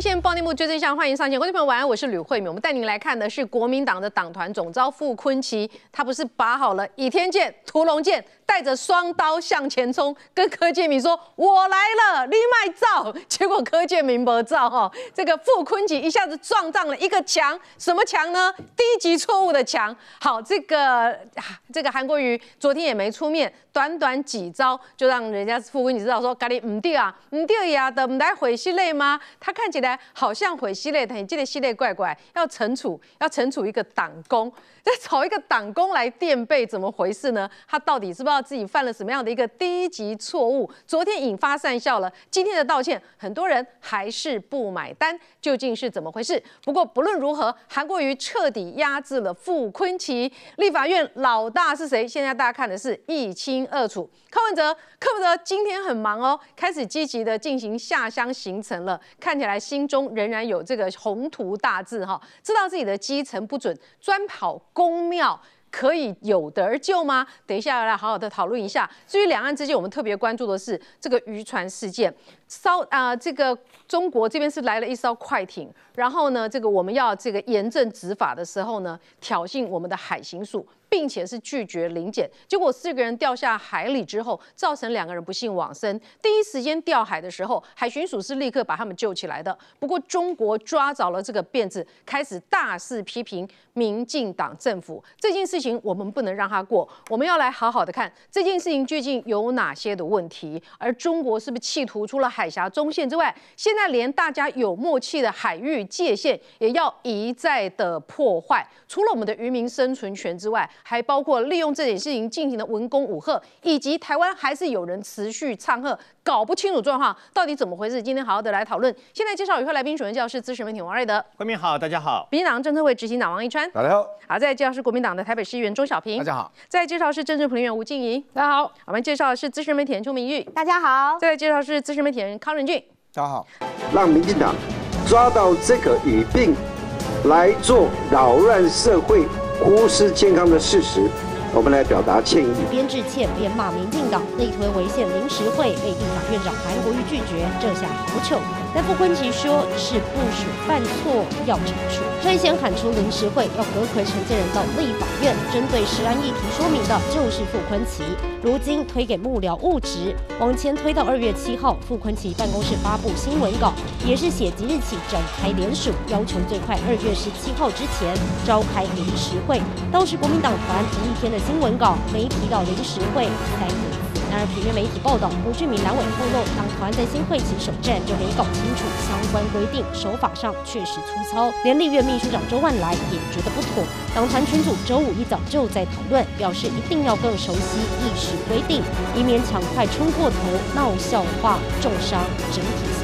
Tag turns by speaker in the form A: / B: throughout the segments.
A: 无线报内幕最新消欢迎上线，观众朋友，晚安，我是吕慧敏，我们带您来看的是国民党的党团总召傅昆奇，他不是把好了倚天剑、屠龙剑。带着双刀向前冲，跟柯建明说：“我来了，你卖照。”结果柯建明不照哈，这个傅昆吉一下子撞上了一个墙，什么墙呢？低级错误的墙。好，这个这个韩国瑜昨天也没出面，短短几招就让人家傅昆吉知道说：“咖喱唔对啊，唔对呀，等唔来悔系列吗？”他看起来好像悔系列，但你这个系列怪怪，要惩处，要惩处一个党工。再找一个党工来垫背，怎么回事呢？他到底是不知道自己犯了什么样的一个低级错误？昨天引发善笑了，今天的道歉，很多人还是不买单，究竟是怎么回事？不过不论如何，韩国瑜彻底压制了傅昆奇。立法院老大是谁？现在大家看的是一清二楚。柯文哲，柯文哲今天很忙哦，开始积极的进行下乡行程了，看起来心中仍然有这个宏图大志哈。知道自己的基层不准，专跑。公庙可以有得而救吗？等一下要来好好的讨论一下。至于两岸之间，我们特别关注的是这个渔船事件，烧啊，这个中国这边是来了一艘快艇，然后呢，这个我们要这个严正执法的时候呢，挑衅我们的海巡署。并且是拒绝临检，结果四个人掉下海里之后，造成两个人不幸往生。第一时间掉海的时候，海巡署是立刻把他们救起来的。不过中国抓着了这个辫子，开始大肆批评民进党政府。这件事情我们不能让它过，我们要来好好的看这件事情究竟有哪些的问题，而中国是不是企图除了海峡中线之外，现在连大家有默契的海域界限也要一再的破坏？除了我们的渔民生存权之外，还包括利用这件事情进行的文攻武赫，以及台湾还是有人持续唱和，搞不清楚状况到底怎么回事。今天好好的来讨论。现在介绍与会来宾，首先教师是资深媒体王瑞德，
B: 欢迎好，大家好。民
A: 进党政策会执行党王一川，大家好。好，再介绍是国民党的台北市议员钟小平，大家好。再介绍是政治评论员吴静怡，大家好。我们介绍是资深媒体邱明玉，大家好。再介绍是资深媒体人康仁俊，
C: 大家好。让民进党抓到这个疑病来做扰乱社会。忽视健康的事实，我们来表达歉意。
D: 边致歉边骂民进党，内推违宪临时会，被立法院长韩国瑜拒绝，这下好糗。但傅昆萁说是部署犯错要惩处，率先喊出临时会要革奎承建人到立法院针对食安议题说明的，就是傅昆萁。如今推给幕僚务职，往前推到二月七号，傅昆萁办公室发布新闻稿，也是写即日起展开联署，要求最快二月十七号之前召开临时会。当时国民党团同一天的新闻稿没提到临时会，么？然而，平面媒体报道，胡具明南委透露，党团在新会旗首战就没搞清楚相关规定，手法上确实粗糙。连立院秘书长周万来也觉得不妥，党团
E: 群组周五一早就在讨论，表示一定要更熟悉议事规定，以免抢快冲过头闹笑话，重伤整体。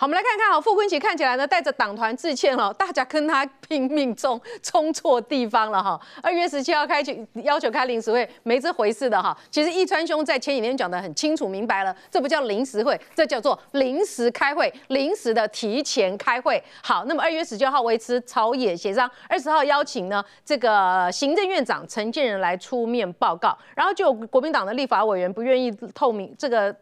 E: 好，我们来看看，哈，
A: 傅昆萁看起来呢，带着党团致歉了，大家跟他拼命冲冲错地方了哈。二月十七号开请要求开临时会，没这回事的哈。其实易川兄在前几天讲的很清楚，明白了，这不叫临时会，这叫做临时开会，临时的提前开会。好，那么二月十九号维持朝野协商，二十号邀请呢这个行政院长陈建仁来出面报告，然后就国民党的立法委员不愿意透明这个。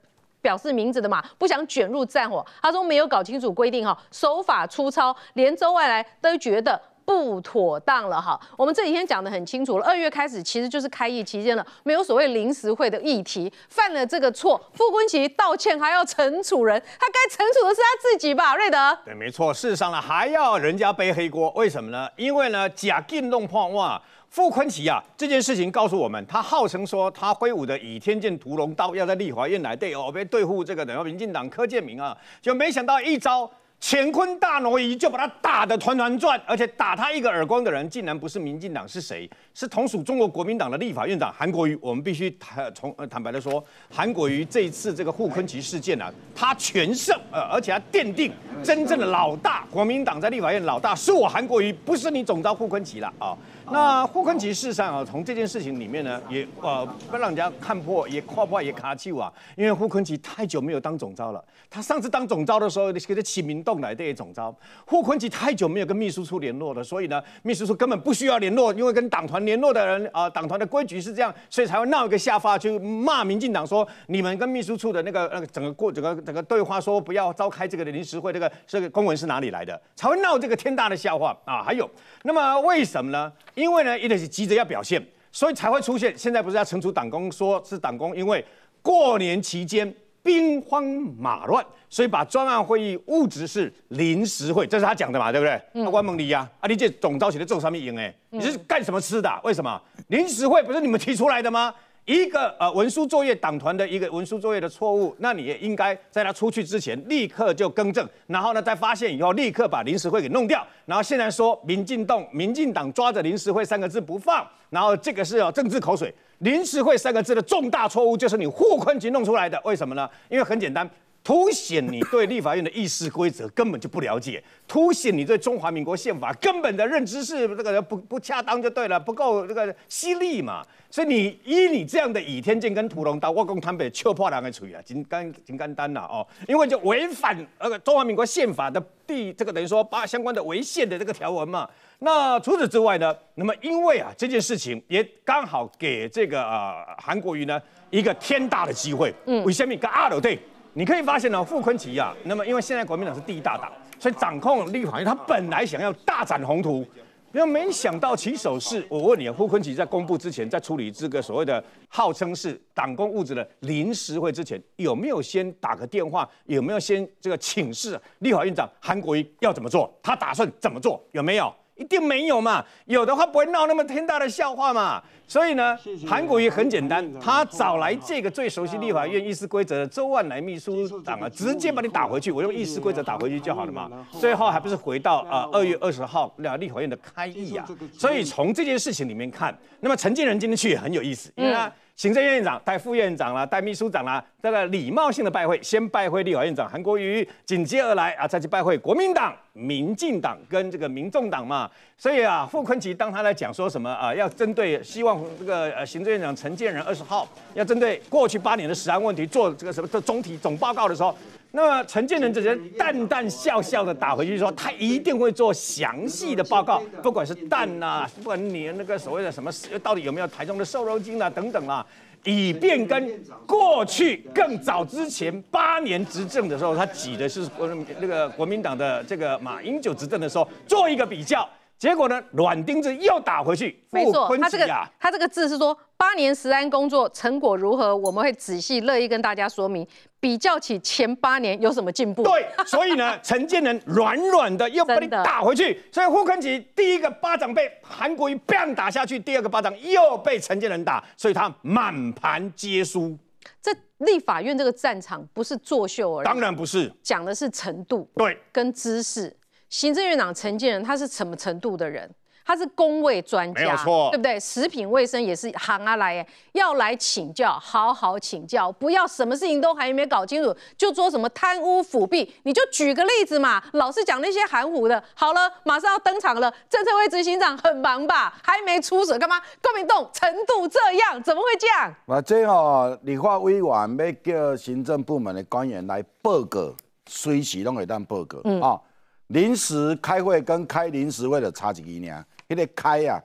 A: 表示名字的嘛，不想卷入战火。他说没有搞清楚规定哈，手法粗糙，连周外来都觉得不妥当了哈。我们这几天讲的很清楚了，二月开始其实就是开议期间了，没有所谓临时会的议题。犯了这个错，傅昆奇道歉还要惩处人，他该惩处的是他自己吧？瑞德，
B: 对，没错，事实上呢还要人家背黑锅，为什么呢？因为呢假境弄破哇。傅坤奇啊，这件事情告诉我们，他号称说他挥舞的倚天剑屠龙刀要在立法院来对哦，被对付这个民进党柯建明啊，就没想到一招乾坤大挪移就把他打得团团转，而且打他一个耳光的人竟然不是民进党是谁？是同属中国国民党的立法院长韩国瑜。我们必须坦从坦白的说，韩国瑜这一次这个傅坤奇事件呢，他全胜，呃，而且他奠定真正的老大，国民党在立法院老大是我韩国瑜，不是你总召傅坤奇了啊。那胡昆吉事实上啊，从这件事情里面呢，也呃不让人家看破，也夸夸也卡气哇。因为胡昆吉太久没有当总招了，他上次当总招的时候，给他起名动来的总招。胡昆吉太久没有跟秘书处联络了，所以呢，秘书处根本不需要联络，因为跟党团联络的人啊，党团的规矩是这样，所以才会闹一个下发去骂民进党说，你们跟秘书处的那个那个整个过整个整个对话说不要召开这个临时会，这个这个公文是哪里来的，才会闹这个天大的笑话啊。还有。那么为什么呢？因为呢，一定是急着要表现，所以才会出现。现在不是要惩处党工，说是党工，因为过年期间兵荒马乱，所以把专案会议误植是临时会，这是他讲的嘛，对不对？啊，关梦迪呀，啊，你这总召集的桌子上面赢哎，你是干什么吃的？为什么临时会不是你们提出来的吗？一个呃文书作业党团的一个文书作业的错误，那你也应该在他出去之前立刻就更正，然后呢，在发现以后立刻把临时会给弄掉。然后现在说民进动、民进党抓着临时会三个字不放，然后这个是要政治口水。临时会三个字的重大错误就是你沪昆局弄出来的，为什么呢？因为很简单。凸显你对立法院的议事规则根本就不了解，凸显你对中华民国宪法根本的认知是这个不不恰当就对了，不够这个犀利嘛。所以你依你这样的倚天剑跟屠龙刀，我他坦白笑破人的嘴啊，金简金简单啦哦。因为就违反那个中华民国宪法的第这个等于说把相关的违宪的这个条文嘛。那除此之外呢，那么因为啊这件事情也刚好给这个呃韩国瑜呢一个天大的机会。嗯，为甚麽跟二斗对？你可以发现呢，傅昆奇啊，那么因为现在国民党是第一大党，所以掌控立法院，他本来想要大展宏图，那没想到起手是，我问你，傅昆奇在公布之前，在处理这个所谓的号称是党工物质的临时会之前，有没有先打个电话？有没有先这个请示立法院长韩国瑜要怎么做？他打算怎么做？有没有？一定没有嘛，有的话不会闹那么天大的笑话嘛。所以呢，韩国也很简单，他找来这个最熟悉立法院议事规则的周万来秘书长啊，直接把你打回去，我用议事规则打回去就好了嘛。最后还不是回到啊二月二十号那立法院的开议啊。所以从这件事情里面看，那么陈建仁今天去也很有意思，因为。行政院院长带副院长啦，带秘书长啦，这个礼貌性的拜会，先拜会立委院长韩国瑜，紧接而来啊再去拜会国民党、民进党跟这个民众党嘛。所以啊，傅昆萁当他来讲说什么啊，要针对希望这个呃行政院长陈建仁二十号要针对过去八年的实安问题做这个什么的总体总报告的时候。那么陈建仁只人淡淡笑笑的打回去说，他一定会做详细的报告，不管是蛋呐，不管你那个所谓的什么，到底有没有台中的瘦肉精啊等等啊，以便跟过去更早之前八年执政的时候，他举的是国那个国民党的这个马英九执政的时候做一个比较。结果呢？软钉子又打回去。没错，他这个他
A: 这个字是说八年十安工作成果如何？我们会仔细乐意跟大家说明。比较起前八年有什么进步？对，
B: 所以呢，陈建仁软软的又被打回去。所以胡坤吉第一个巴掌被韩国瑜棒打下去，第二个巴掌又被陈建仁打，所以他满盘皆输。这
A: 立法院这个战场不是作秀而已，当然不是，讲的是程度，对，跟知识。行政院长陈建仁，他是什么程度的人？他是工位专家，没错，对不对？食品卫生也是行啊，来要来请教，好好请教，不要什么事情都还没搞清楚就说什么贪污腐弊。你就举个例子嘛，老是讲那些含糊的。好了，马上要登场了，政策会执行长很忙吧？还没出手干嘛？郭明栋程度这样，怎么会这样？
F: 我最哦，立法委员要叫行政部门的官员来报告，随时都会当报告啊。临时开会跟开临时会的差一级呢，迄个开啊，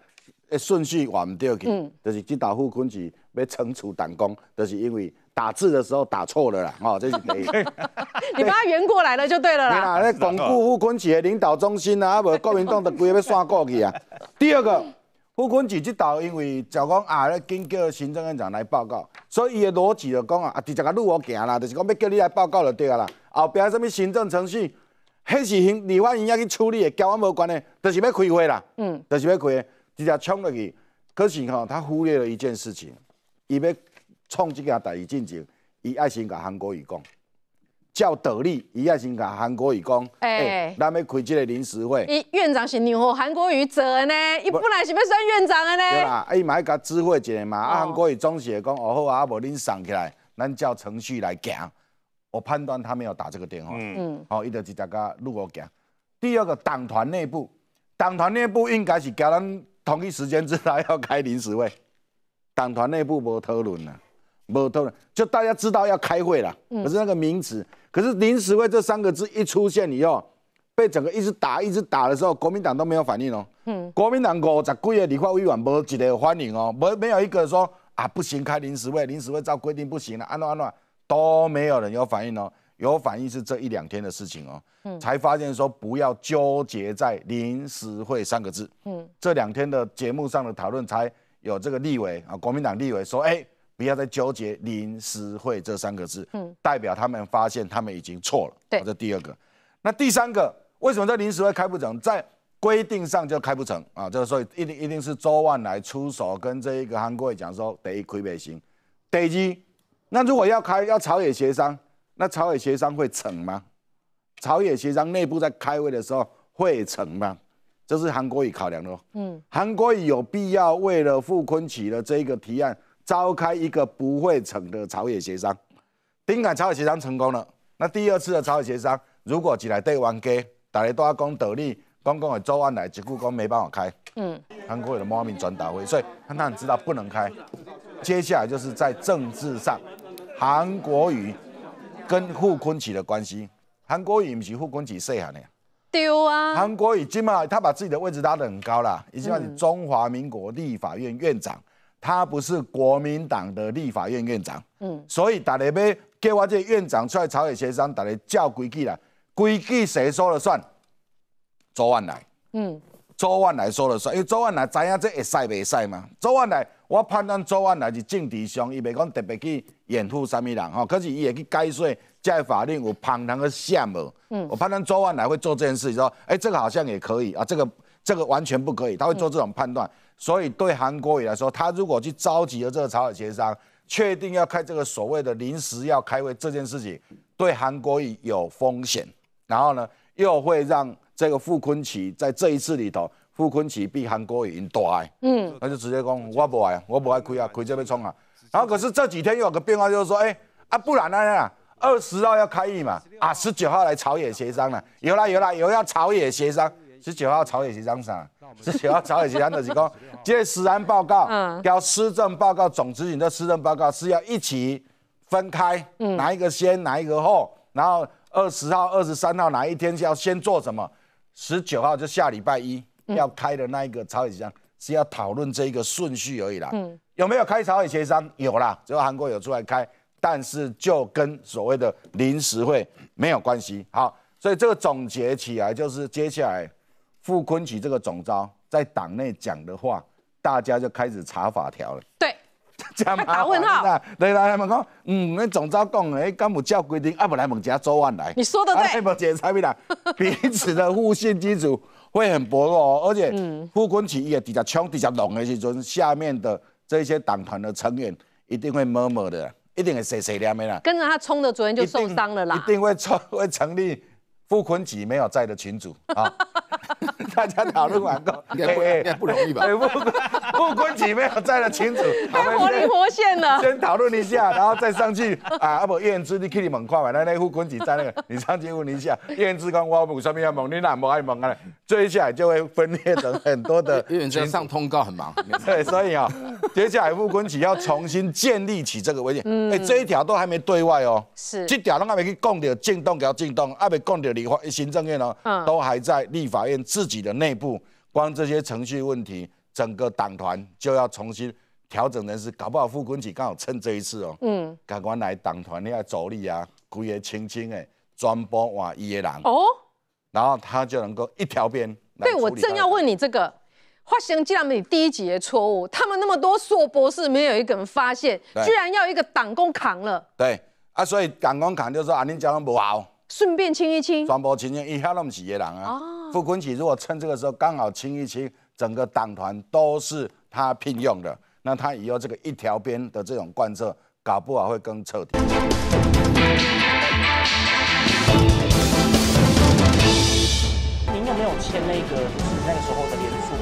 F: 诶顺序我唔对去，就是即道副军级要惩处党工，就是因为打字的时候打错了啦，哦，这是可以。
A: 你把它圆过来了就对了啦。对 巩
F: 固副军级的领导中心啊无国民党都规个要散过去啊。第二个副军级这道，因为就讲啊，要经叫行政院长来报告，所以伊的逻辑就讲啊，啊，直接个路我行啦，就是讲要叫你来报告就对啦，后边什么行政程序。迄是情，李焕英要去处理的，跟我无关的，就是要开会啦。嗯，就是要开，直接冲落去。可是哈，他忽略了一件事情，伊要创这件代志进前，伊爱先甲韩国语讲，照道理，伊爱先甲韩国语讲。哎，咱要开这个临时会。
A: 院长是让韩国语的呢？伊本来是要选院长呢？对啦，
F: 哎，买个智慧下嘛，啊，韩国语是会讲，哦好啊，无恁送起来，咱照程序来行。我判断他没有打这个电话。嗯嗯，好，伊得是大家路我行。第二个党团内部，党团内部应该是跟咱同一时间知道要开临时会。党团内部无讨论呐，无讨论，就大家知道要开会啦。可是那个名词，可是临时会这三个字一出现以后，被整个一直打一直打的时候，国民党都没有反应哦。嗯，国民党五十个月李委员软无一个欢迎哦，没没有一个说啊不行，开临时会，临时会照规定不行了，安诺安诺。都没有人有反应哦，有反应是这一两天的事情哦。嗯，才发现说不要纠结在临时会三个字。嗯，这两天的节目上的讨论才有这个立委啊，国民党立委说，哎，不要再纠结临时会这三个字。嗯，代表他们发现他们已经错了。对，这第二个，那第三个，为什么在临时会开不成？在规定上就开不成啊？就是以一定一定是周万来出手跟这一个韩国讲说，得一开不行，第二。那如果要开要朝野协商，那朝野协商会成吗？朝野协商内部在开会的时候会成吗？这是韩国瑜考量的嗯，韩国瑜有必要为了傅坤起的这个提案召开一个不会成的朝野协商。丁感朝野协商成功了，那第二次的朝野协商如果起来对王给大家都要讲独利，光光的周安来只顾讲没办法开。嗯，韩国瑜的猫咪转达会，所以他当知道不能开。接下来就是在政治上。韩国瑜跟傅昆萁的关系，韩国瑜是傅昆萁细汉的？
A: 丢啊。
F: 韩国瑜今嘛，他把自己的位置拉得很高了，已经把是中华民国立法院院长，他不是国民党的立法院院长。嗯。所以大家要叫我这院长出来，朝野协商，大家叫规矩啦，规矩谁说了算？周万来。嗯。周万来说了算，因为周万来知影这会使袂使嘛？周万来，我判断周万来是政治上，伊袂讲特别去。掩护三米郎哈，可是伊也去改税，加法令我判断个项目，嗯，我判断周万来会做这件事，情说，哎，这个好像也可以啊，这个这个完全不可以，他会做这种判断，所以对韩国瑜来说，他如果去召集了这个朝草协商，确定要开这个所谓的临时要开会这件事情，对韩国瑜有风险，然后呢，又会让这个傅昆奇在这一次里头，傅昆奇比韩国瑜大，嗯，他就直接讲，我不爱，我不爱开啊，开则要创啊。然后可是这几天又有个变化，就是说，哎，啊，不然呢？二十号要开议嘛？啊，十九号来朝野协商了。有啦有啦，有要朝野协商。十九号朝野协商啥？十九号朝野协商的是说，接实案报告，交施政报告，总执行的施政报告是要一起分开，哪一个先，哪一个后？然后二十号、二十三号哪一天是要先做什么？十九号就下礼拜一要开的那一个朝野协商是要讨论这个顺序而已啦。有没有开朝野协商？有啦，只有韩国有出来开，但是就跟所谓的临时会没有关系。好，所以这个总结起来就是，接下来复昆起这个总招在党内讲的话，大家就开始查法条了。对，这样打
A: 问
E: 号，
F: 对啦，他们讲，嗯，那总招讲的，那干部照规定，阿不来问家，周万来。你说的对。阿来问解啥啦？彼此的互信基础会很薄弱，而且复昆起也底只抢底只弄的时阵，下面的。这些党团的成员一定会默默的，一定会谁谁俩面啦，跟
A: 着他冲的，昨天就受伤了啦，一
F: 定会冲，会成立。傅坤吉没有在的群主啊，大家讨论完够，应该不,、该不容易吧？傅傅坤吉没有在的群主，活灵活现了。先讨论一下，然后再上去啊！阿不，燕之你可以猛跨嘛？那那傅坤吉在那个，你上去问一下，燕之刚我补什么要猛，你哪么爱猛啊？追下来就会分裂成很多的。燕之上通告很忙，对，所以啊，接下来傅坤吉要重新建立起这个威信。哎，这一条都还没对外哦，是，这条都还没去讲掉，进东给到进东，还没讲掉。行政院呢，都还在立法院自己的内部，光这些程序问题，整个党团就要重新调整人事，搞不好傅昆萁刚好趁这一次哦。嗯，赶快来党团那些主力啊，规个青青的，全播换伊个人。哦，然后他就能够一条边。对，我正要
A: 问你这个，发生这样的低级的错误，他们那么多硕博士，没有一个人发现，居然要一个党工扛了。
F: 对，啊，所以党工扛就说啊，你佳文不好。顺便清一清，传播清清一下那么几个人啊！傅昆萁如果趁这个时候刚好清一清，整个党团都是他聘用的，那他以后这个一条边的这种贯彻，搞不好会更彻底。
G: 您有没有签那个就是那个时候的联署？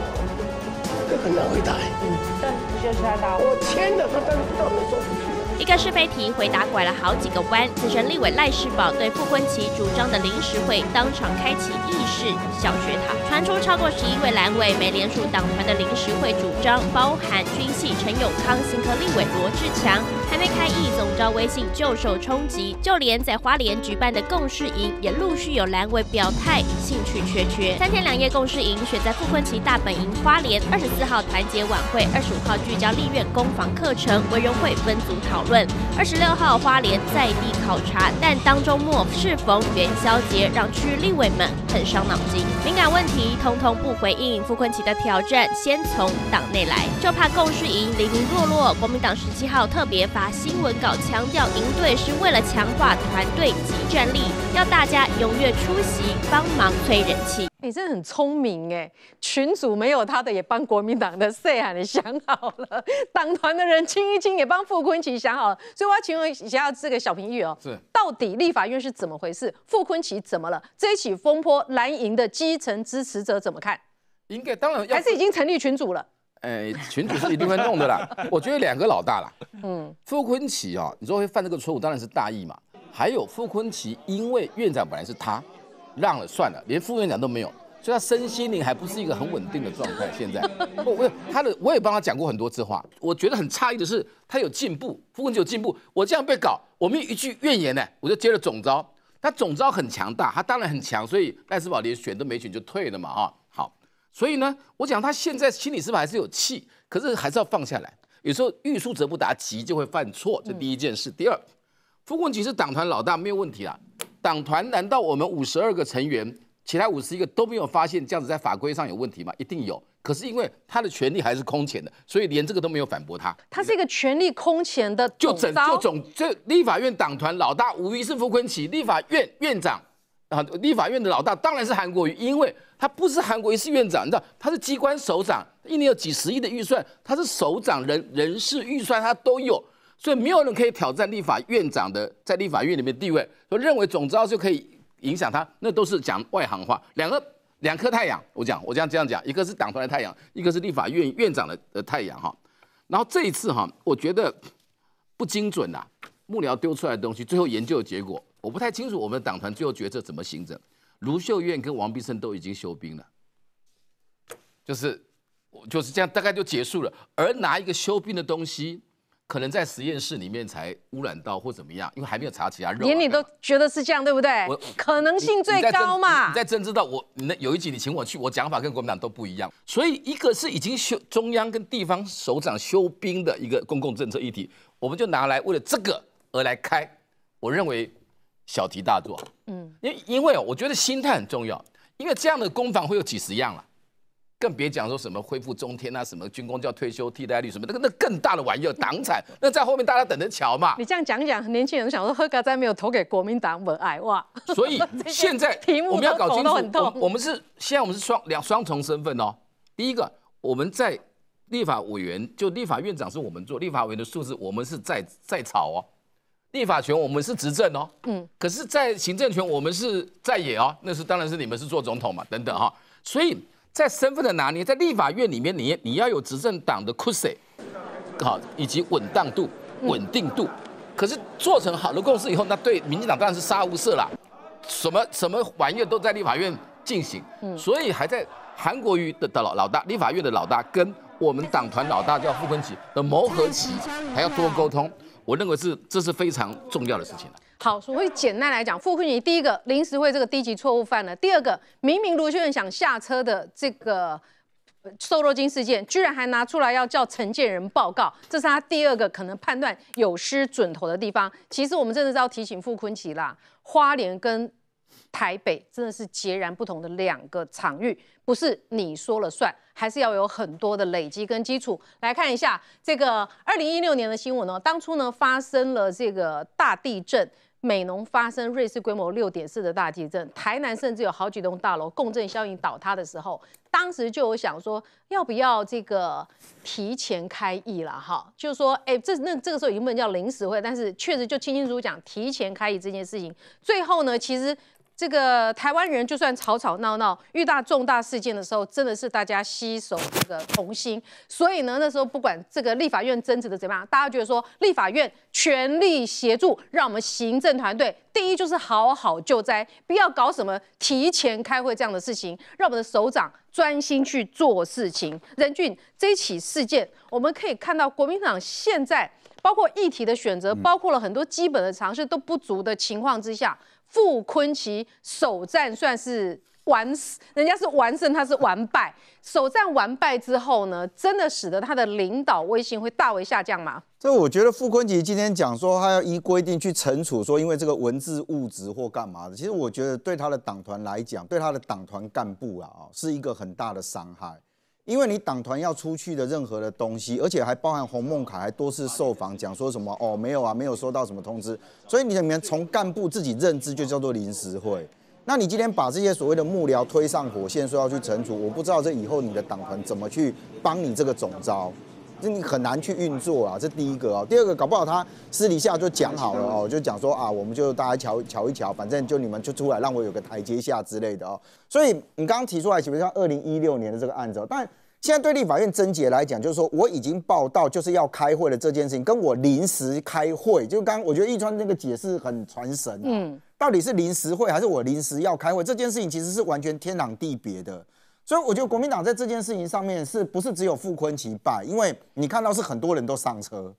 G: 这很难回答。
H: 嗯，但就是现在大家我签的，他但是到底做什么？
D: 一个是非题回答拐了好几个弯。此前立委赖世宝对傅昆琪主张的临时会当场开启议事小学堂，传出超过十一位蓝委没联署党团的临时会主张，包含军系陈永康、新科立委罗志强。还没开议，总召微信就受冲击，就连在花莲举办的共事营也陆续有蓝委表态兴趣缺缺。三天两夜共事营选在傅昆萁大本营花莲，二十四号团结晚会，二十五号聚焦立院攻防课程，委员会分组讨。论。问二十六号花莲在地考察，但当周末适逢元宵节，让区立委们很伤脑筋。敏感问题通通不回应，傅昆奇的挑战先从党内来，就怕共事营零零落落。国民党十七号特别发新闻稿，强调营队是为了强化团队及战力，要大家踊跃出席，帮忙催
A: 人气。哎，真的很聪明哎！群主没有他的也帮国民党的事啊，你想好了？党团的人清一清也帮傅昆奇想好了。所以我要请问一下这个小平玉哦，是到底立法院是怎么回事？傅昆奇怎么了？这一起风波，蓝营的基层支持者怎么看？应该当然还是已经成立群主了。
I: 哎，群主是一定会弄的啦。我觉得两个老大啦。嗯，傅昆萁哦，你说会犯这个错误，当然是大意嘛。还有傅昆奇，因为院长本来是他。让了算了，连副院长都没有，所以他身心灵还不是一个很稳定的状态。现在，我他的我也帮他讲过很多次话，我觉得很诧异的是，他有进步，傅昆有进步。我这样被搞，我没有一句怨言呢，我就接了总招。他总招很强大，他当然很强，所以赖世宝连选都没选就退了嘛，哈，好。所以呢，我讲他现在心里是不是还是有气？可是还是要放下来。有时候欲速则不达，急就会犯错。这第一件事，第二，傅昆九是党团老大，没有问题啦。党团难道我们五十二个成员，其他五十一个都没有发现这样子在法规上有问题吗？一定有，可是因为他的权力还是空前的，所以连这个都没有反驳他。他是一个权力空前的。就整就总这立法院党团老大无疑是傅昆萁，立法院院长啊，立法院的老大当然是韩国瑜，因为他不是韩国瑜是院长，你知道他是机关首长，一年有几十亿的预算，他是首长人人事预算他都有。所以没有人可以挑战立法院长的在立法院里面地位，说认为总召就可以影响他，那都是讲外行话。两个两颗太阳，我讲我这样这样讲，一个是党团的太阳，一个是立法院院长的的太阳哈。然后这一次哈，我觉得不精准呐，幕僚丢出来的东西，最后研究的结果我不太清楚，我们党团最后决策怎么行政。卢秀燕跟王必胜都已经休兵了，就是我就是这样大概就结束了，而拿一个休兵的东西。可能在实验室里面才污染到或怎么样，因为还没有查其他肉。连
A: 你都觉得是这样，对不对？我可能性最高嘛。你
I: 在真知道我，你有一集你请我去，我讲法跟国民党都不一样。所以一个是已经修中央跟地方首长修兵的一个公共政策议题，我们就拿来为了这个而来开。我认为小题大做。嗯，因因为我觉得心态很重要，因为这样的攻防会有几十样了。更别讲说什么恢复中天啊，什么军工叫退休替代率什么，那个那更大的玩意儿党产，那在后面大家等着瞧嘛。
A: 你这样讲讲，年轻人想说何格在没有投给国民党，不爱哇？所以 现在我们要搞清楚，我们
I: 是现在我们是双两双重身份哦。第一个，我们在立法委员，就立法院长是我们做立法委的数字，我们是在在炒哦，立法权我们是执政哦，嗯，可是，在行政权我们是在野哦，那是当然是你们是做总统嘛，等等哈，所以。在身份的拿捏，在立法院里面，你你要有执政党的 push，好以及稳当度、稳定度。可是做成好的共识以后，那对民进党当然是杀无赦了。什么什么玩意都在立法院进行，所以还在韩国瑜的老老大、立法院的老大跟我们党团老大叫傅昆萁的磨合期，还要多沟通。我认为是这是非常重要的事情了。
A: 好，所以简单来讲，傅昆萁第一个临时会这个低级错误犯了，第二个明明卢秀燕想下车的这个瘦肉精事件，居然还拿出来要叫承建人报告，这是他第二个可能判断有失准头的地方。其实我们真的是要提醒傅昆萁啦，花莲跟台北真的是截然不同的两个场域，不是你说了算，还是要有很多的累积跟基础。来看一下这个二零一六年的新闻哦，当初呢发生了这个大地震。美浓发生瑞士规模六点四的大地震，台南甚至有好几栋大楼共振效应倒塌的时候，当时就有想说要不要这个提前开议了哈，就说哎这那这个时候有不能叫临时会？但是确实就清清楚楚讲提前开议这件事情，最后呢其实。这个台湾人就算吵吵闹闹，遇到重大事件的时候，真的是大家携手这个同心。所以呢，那时候不管这个立法院争执的怎么样，大家觉得说立法院全力协助，让我们行政团队第一就是好好救灾，不要搞什么提前开会这样的事情，让我们的首长专心去做事情。任俊，这起事件，我们可以看到国民党现在包括议题的选择，包括了很多基本的常识都不足的情况之下。傅坤奇首战算是完，人家是完胜，他是完败。首战完败之后呢，真的使得他的领导威信会大为下降吗？
C: 这我觉得傅坤奇今天讲说他要依规定去惩处，说因为这个文字误植或干嘛的，其实我觉得对他的党团来讲，对他的党团干部啊，是一个很大的伤害。因为你党团要出去的任何的东西，而且还包含洪孟凯还多次受访讲说什么哦，没有啊，没有收到什么通知。所以你面从干部自己认知就叫做临时会。那你今天把这些所谓的幕僚推上火线说要去惩处，我不知道这以后你的党团怎么去帮你这个总招，这你很难去运作啊。这第一个啊，第二个搞不好他私底下就讲好了哦，就讲说啊，我们就大家瞧瞧一瞧，反正就你们就出来让我有个台阶下之类的哦。所以你刚刚提出来，岂不是二零一六年的这个案子？但现在对立法院贞解来讲，就是说我已经报道就是要开会了这件事情，跟我临时开会，就刚我觉得易川那个解释很传神嗯，到底是临时会还是我临时要开会这件事情，其实是完全天壤地别的。所以我觉得国民党在这件事情上面，是不是只有傅坤奇败？因为你看到是很多人都上车，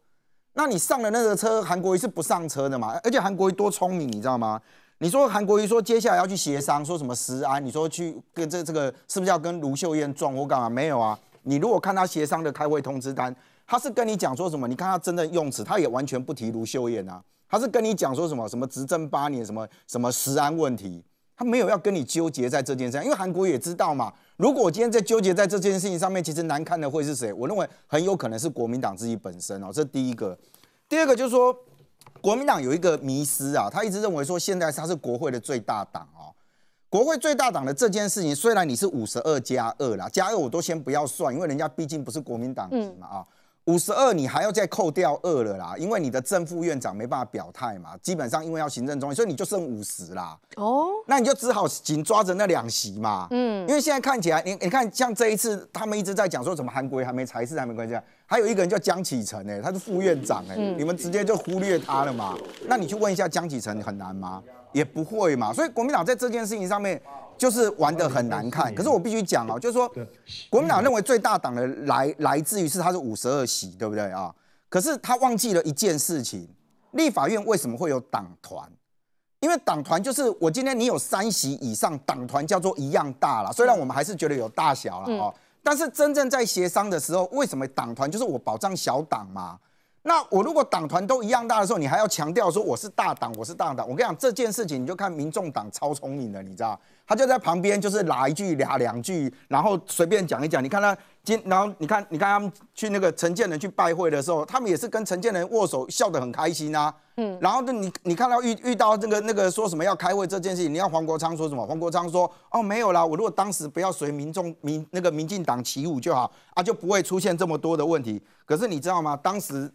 C: 那你上了那个车，韩国瑜是不上车的嘛？而且韩国瑜多聪明，你知道吗？你说韩国瑜说接下来要去协商，说什么食安？你说去跟这这个是不是要跟卢秀燕撞？我干嘛？没有啊。你如果看他协商的开会通知单，他是跟你讲说什么？你看他真的用词，他也完全不提卢秀燕啊。他是跟你讲说什么？什么执政八年，什么什么食安问题，他没有要跟你纠结在这件事。上，因为韩国瑜也知道嘛，如果我今天在纠结在这件事情上面，其实难看的会是谁？我认为很有可能是国民党自己本身哦。这是第一个，第二个就是说。国民党有一个迷失啊，他一直认为说现在他是国会的最大党啊。国会最大党的这件事情，虽然你是五十二加二啦，加二我都先不要算，因为人家毕竟不是国民党嘛啊。五十二，你还要再扣掉二了啦，因为你的正副院长没办法表态嘛，基本上因为要行政中所以你就剩五十啦。哦，那你就只好紧抓着那两席嘛。嗯，因为现在看起来，你你看像这一次他们一直在讲说什么韩国还没裁释，还没关系，样，还有一个人叫江启程哎，他是副院长哎，你们直接就忽略他了嘛？那你去问一下江启程很难吗？也不会嘛。所以国民党在这件事情上面。就是玩的很难看，可是我必须讲哦，就是说，国民党认为最大党的来来自于是他是五十二席，对不对啊？可是他忘记了一件事情，立法院为什么会有党团？因为党团就是我今天你有三席以上，党团叫做一样大了。虽然我们还是觉得有大小了哦，但是真正在协商的时候，为什么党团就是我保障小党嘛？那我如果党团都一样大的时候，你还要强调说我是大党，我是大党。我跟你讲这件事情，你就看民众党超聪明的，你知道他就在旁边，就是哪一句、俩两句，然后随便讲一讲。你看他。今然后你看，你看他们去那个陈建仁去拜会的时候，他们也是跟陈建仁握手，笑得很开心啊。嗯，然后呢，你你看到遇遇到这个那个说什么要开会这件事，情，你要黄国昌说什么？黄国昌说：“哦，没有啦，我如果当时不要随民众民那个民进党起舞就好啊，就不会出现这么多的问题。”可是你知道吗？当时。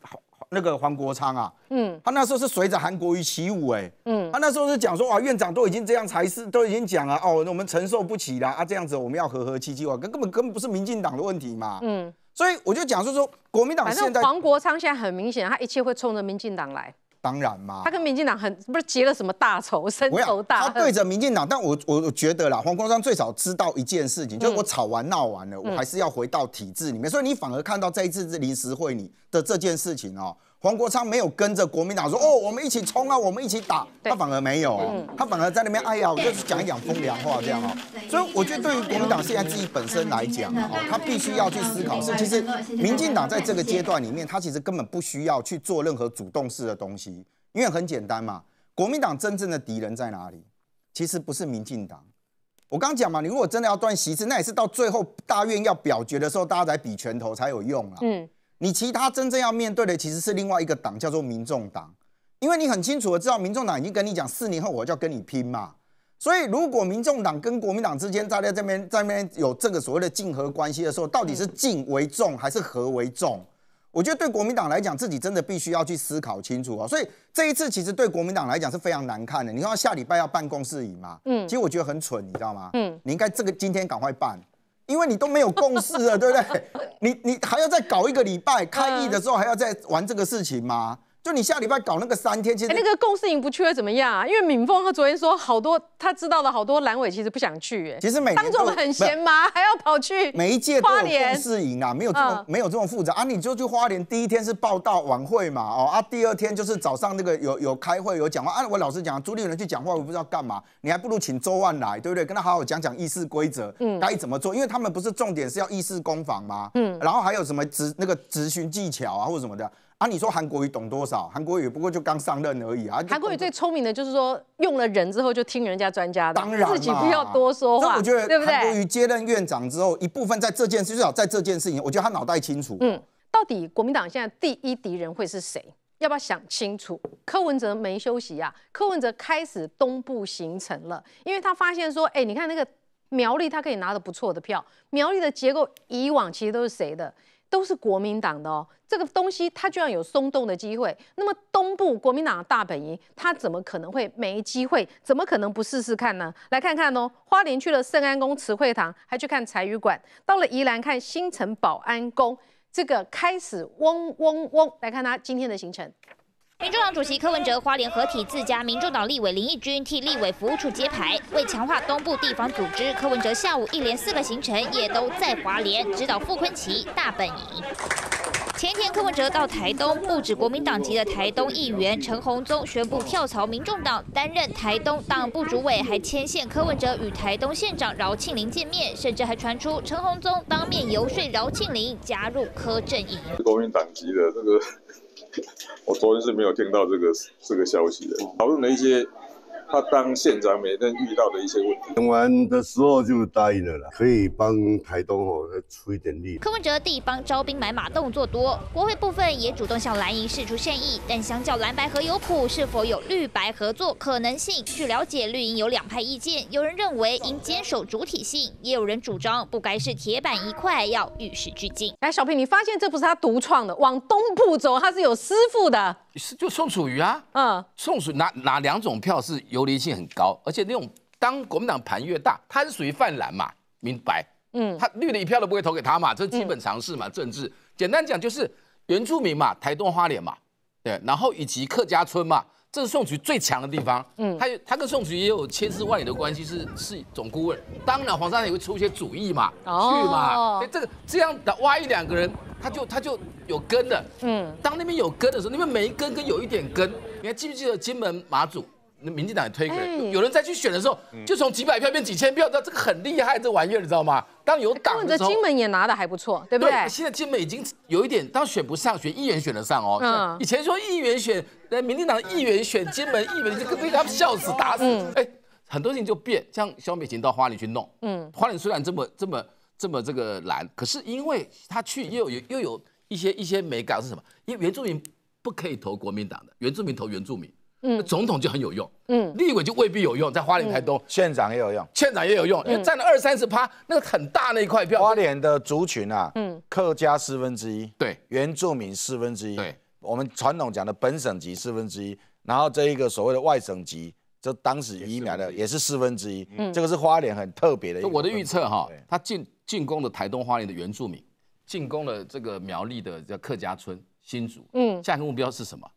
C: 那个黄国昌啊，嗯，他那时候是随着韩国瑜起舞，哎，嗯，他那时候是讲说，哇，院长都已经这样才是，都已经讲了，哦，我们承受不起了啊，这样子我们要和和气气，哇，根根本根本不是民进党的问题嘛，嗯，所以我就讲说说，国民党，现在，黄
A: 国昌现在很明显，他一切会冲着民进党来。
C: 当然嘛，他跟
A: 民进党很不是结了什么大仇，深仇大恨。他对着
C: 民进党，但我我觉得啦，黄国章最早知道一件事情，就是我吵完闹完了，我还是要回到体制里面。所以你反而看到这一次是临时会，你的这件事情哦。黄国昌没有跟着国民党说哦，我们一起冲啊，我们一起打。他反而没有，他反而在那边哎呀，我就是讲一讲风凉话这样啊。所以我觉得对于国民党现在自己本身来讲啊，他必须要去思考是，其实民进党在这个阶段里面，他其实根本不需要去做任何主动式的东西，因为很简单嘛，国民党真正的敌人在哪里？其实不是民进党。我刚讲嘛，你如果真的要断席次，那也是到最后大院要表决的时候，大家在比拳头才有用啊。嗯。你其他真正要面对的其实是另外一个党，叫做民众党，因为你很清楚的知道，民众党已经跟你讲四年后我就要跟你拼嘛。所以如果民众党跟国民党之间在这边那边有这个所谓的竞合关系的时候，到底是竞为重还是和为重？我觉得对国民党来讲，自己真的必须要去思考清楚啊。所以这一次其实对国民党来讲是非常难看的。你看下礼拜要办公室椅嘛，嗯，其实我觉得很蠢，你知道吗？嗯，你应该这个今天赶快办。因为你都没有共识了，对不对？你你还要再搞一个礼拜？开议的时候还要再玩这个事情吗？就你下礼拜搞那个三天，其实那
A: 个共事营不去会怎么样？因为敏峰他昨天说好多他知道的好多阑尾其实不想去，哎，其实每当做很闲嘛，还要跑去每一届都有共事
C: 营啊，没有这么没有这么复杂啊。你就去花莲，第一天是报道晚会嘛，哦啊，第二天就是早上那个有有开会有讲话啊。我老实讲，朱立伦去讲话我不知道干嘛，你还不如请周万来，对不对？跟他好好讲讲议事规则，嗯，该怎么做？因为他们不是重点是要议事攻防吗？嗯，然后还有什么执那个执行技巧啊，或者什么的。啊，你说韩国语懂多少？韩国语不过就刚上任而已啊。韩国语
A: 最聪明的就是说，用了人之后就听人家专家的，自己不要多说话。我觉得韩国语
C: 接任院长之后，一部分在这件事，至少在这件事情，我觉得他脑袋清楚。
A: 嗯，到底国民党现在第一敌人会是谁？要不要想清楚？柯文哲没休息呀，柯文哲开始东部行程了，因为他发现说，哎，你看那个苗栗，他可以拿的不错的票。苗栗的结构以往其实都是谁的？都是国民党的哦，这个东西它居然有松动的机会，那么东部国民党的大本营，它怎么可能会没机会？怎么可能不试试看呢？来看看哦，花莲去了圣安宫、慈惠堂，还去看财羽馆；到了宜兰，看新城保安宫，这个开始
D: 嗡嗡嗡。来看它今天的行程。民众党主席柯文哲花莲合体自家民众党立委林义君替立委服务处揭牌，为强化东部地方组织，柯文哲下午一连四个行程也都在华联指导傅坤奇大本营。前天柯文哲到台东，不止国民党籍的台东议员陈宏宗宣布跳槽民众党，担任台东党部主委，还牵线柯文哲与台东县长饶庆林见面，甚至还传出陈宏宗当面游说饶庆林加入柯震宇。
J: 国民党籍的这个。我昨天是没有听到这个这个消息的，讨
C: 论了一些。他当县长，每天遇到的一些问题，
G: 谈完的时候就答应了啦，可以帮台东哦出一点力。柯
D: 文哲地方招兵买马动作多，国会部分也主动向蓝营示出善意，但相较蓝白合有谱，是否有绿白合作可能性？据了解，绿营有两派意见，有人认为应坚守主体性，也有人主张不该是铁板一块，要与时俱进。来，小平，你发现这不是他独创的，往东部走，他是有师傅的。
I: 是就宋楚瑜啊，嗯，宋楚哪哪两种票是游离性很高，而且那种当国民党盘越大，他是属于泛蓝嘛，明白？嗯，他绿的一票都不会投给他嘛，这是基本常识嘛，政治。简单讲就是原住民嘛，台东花莲嘛，对，然后以及客家村嘛。这是宋曲最强的地方，嗯，他他跟宋曲也有千丝万缕的关系，是是总顾问。当然，黄珊也会出一些主意嘛，去嘛。所以这个这样的挖一两个人，他就他就有根了。嗯，当那边有根的时候，那边每一根跟有一点根，你还记不记得金门马祖？民进党也推给、有人再去选的时候，就从几百票变几千票，知道这个很厉害，这玩意儿你知道吗？当有党的时候，你的金
A: 门也拿的还不错，对不对？
I: 现在金门已经有一点，当选不上，选议员选得上哦。以前说议员选，那民进党议员选金门议员，就被他们笑死打死。哎，很多事情就变，像萧美琴到花莲去弄，嗯，花莲虽然这么这么这么这个难，可是因为他去又有又有一些一些美感是什么？因为原住民不可以投国民党的，原住民投原住民。嗯，总统就很有用，嗯，立委就未必有用，在花莲台东县长也有用，县长也有用，因为占了二三十
F: 趴，那个很大那一块票。花莲的族群啊，嗯，客家四分之一，对，原住民四分之一，对，我们传统讲的本省级四分之一，然后这一个所谓的外省级，就当时移民的也是四分之一，嗯，这个是花莲很特别的。我的预测哈，
I: 他进进攻了台东花莲的原住民，进攻了这个苗栗的叫客家村新竹，嗯，下一个目标是什么？